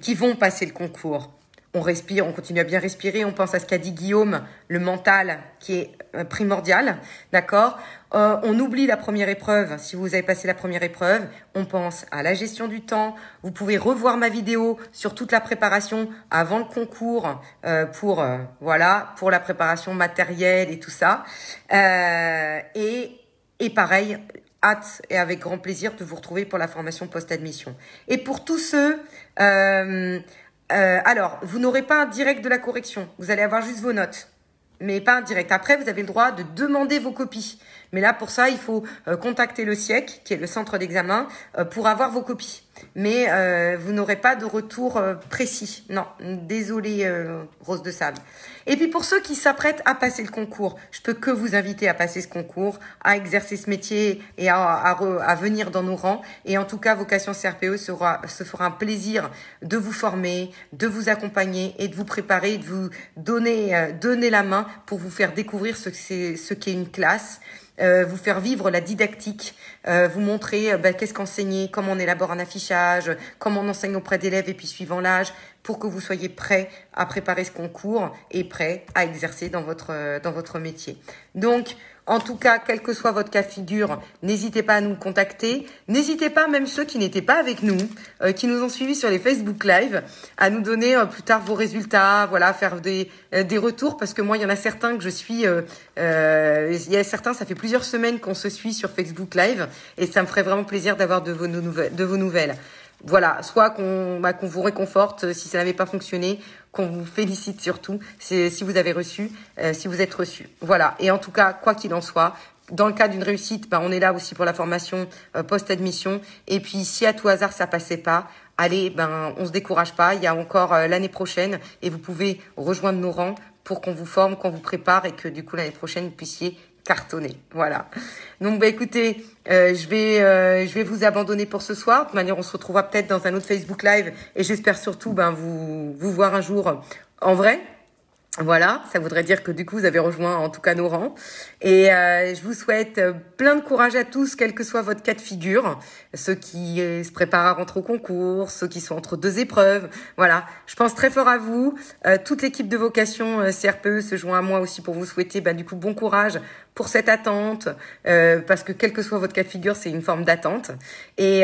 qui vont passer le concours, on respire, on continue à bien respirer, on pense à ce qu'a dit Guillaume, le mental qui est euh, primordial, d'accord euh, On oublie la première épreuve, si vous avez passé la première épreuve, on pense à la gestion du temps, vous pouvez revoir ma vidéo sur toute la préparation avant le concours euh, pour voilà, pour la préparation matérielle et tout ça. et pareil, hâte et avec grand plaisir de vous retrouver pour la formation post-admission. Et pour tous ceux euh, alors, vous n'aurez pas un direct de la correction. Vous allez avoir juste vos notes, mais pas un direct. Après, vous avez le droit de demander vos copies. Mais là, pour ça, il faut euh, contacter le SIEC, e qui est le centre d'examen, euh, pour avoir vos copies mais euh, vous n'aurez pas de retour euh, précis. Non, désolé euh, Rose de Sable. Et puis pour ceux qui s'apprêtent à passer le concours, je peux que vous inviter à passer ce concours, à exercer ce métier et à, venir dans nos rangs. Et en tout cas, Vocation CRPE sera, se fera un plaisir de vous former, de vous accompagner et de vous préparer, de vous donner, donner la main pour vous faire découvrir ce qu'est une classe euh, vous faire vivre la didactique, euh, vous montrer euh, ben, qu'est-ce qu'enseigner, comment on élabore un affichage, comment on enseigne auprès d'élèves et puis suivant l'âge, pour que vous soyez prêt à préparer ce concours et prêt à exercer dans votre, dans votre métier. Donc, en tout cas, quel que soit votre cas figure, n'hésitez pas à nous contacter. N'hésitez pas, même ceux qui n'étaient pas avec nous, euh, qui nous ont suivis sur les Facebook Live, à nous donner euh, plus tard vos résultats, voilà, faire des, euh, des retours, parce que moi, il y en a certains que je suis, il y a certains, ça fait plusieurs semaines qu'on se suit sur Facebook Live, et ça me ferait vraiment plaisir d'avoir de vos, nouvelles, Voilà, soit qu'on bah, qu'on vous réconforte si ça n'avait pas fonctionné, qu'on vous félicite surtout si vous avez reçu, euh, si vous êtes reçu. Voilà. Et en tout cas, quoi qu'il en soit, dans le cas d'une réussite, ben on est là aussi pour la formation euh, post-admission. Et puis, si à tout hasard ça passait pas, allez, ben on se décourage pas. Il y a encore euh, l'année prochaine et vous pouvez rejoindre nos rangs pour qu'on vous forme, qu'on vous prépare et que du coup l'année prochaine vous puissiez cartonner. Voilà. Donc bah écoutez, euh, je vais euh, je vais vous abandonner pour ce soir. De manière, on se retrouvera peut-être dans un autre Facebook Live et j'espère surtout ben vous vous voir un jour en vrai. Voilà, ça voudrait dire que du coup vous avez rejoint en tout cas nos rangs. Et euh, je vous souhaite euh, plein de courage à tous, quel que soit votre cas de figure, ceux qui euh, se préparent à rentrer au concours, ceux qui sont entre deux épreuves. Voilà, je pense très fort à vous. toute l'équipe de vocation CRPE se joint à moi aussi pour vous souhaiter bah, du coup bon courage pour cette attente, parce que quel que soit votre cas de figure, c'est une forme d'attente. Et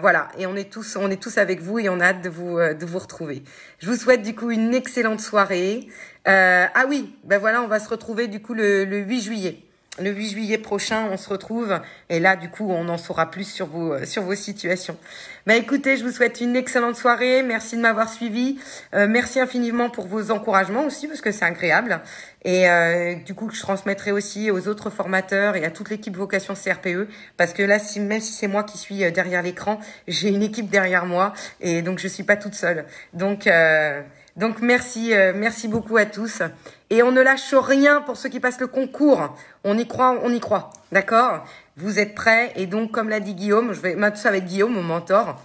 voilà, et on est tous, on est tous avec vous et on a hâte de vous de vous retrouver. Je vous souhaite du coup une excellente soirée. Euh, ah oui, ben voilà, on va se retrouver du coup le, 8 juillet. Le 8 juillet prochain, on se retrouve et là, du coup, on en saura plus sur vos euh, sur vos situations. Bah écoutez, je vous souhaite une excellente soirée. Merci de m'avoir suivi. Euh, merci infiniment pour vos encouragements aussi parce que c'est agréable et du coup je transmettrai aussi aux autres formateurs et à toute l'équipe vocation CRPE parce que là, si, même si c'est moi qui suis derrière l'écran, j'ai une équipe derrière moi et donc je suis pas toute seule. Donc donc merci, euh, merci beaucoup à tous. Et on ne lâche rien pour ceux qui passent le concours. On y croit, on y croit. D'accord Vous êtes prêts Et donc, comme l'a dit Guillaume, je vais mettre ça avec Guillaume, mon mentor.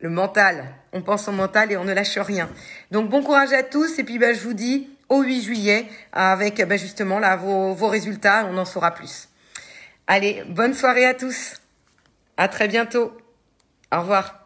Le mental. On pense au mental et on ne lâche rien. Donc bon courage à tous. Et puis bah, je vous dis au 8 juillet avec bah, justement là vos, vos résultats. On en saura plus. Allez, bonne soirée à tous. À très bientôt. Au revoir.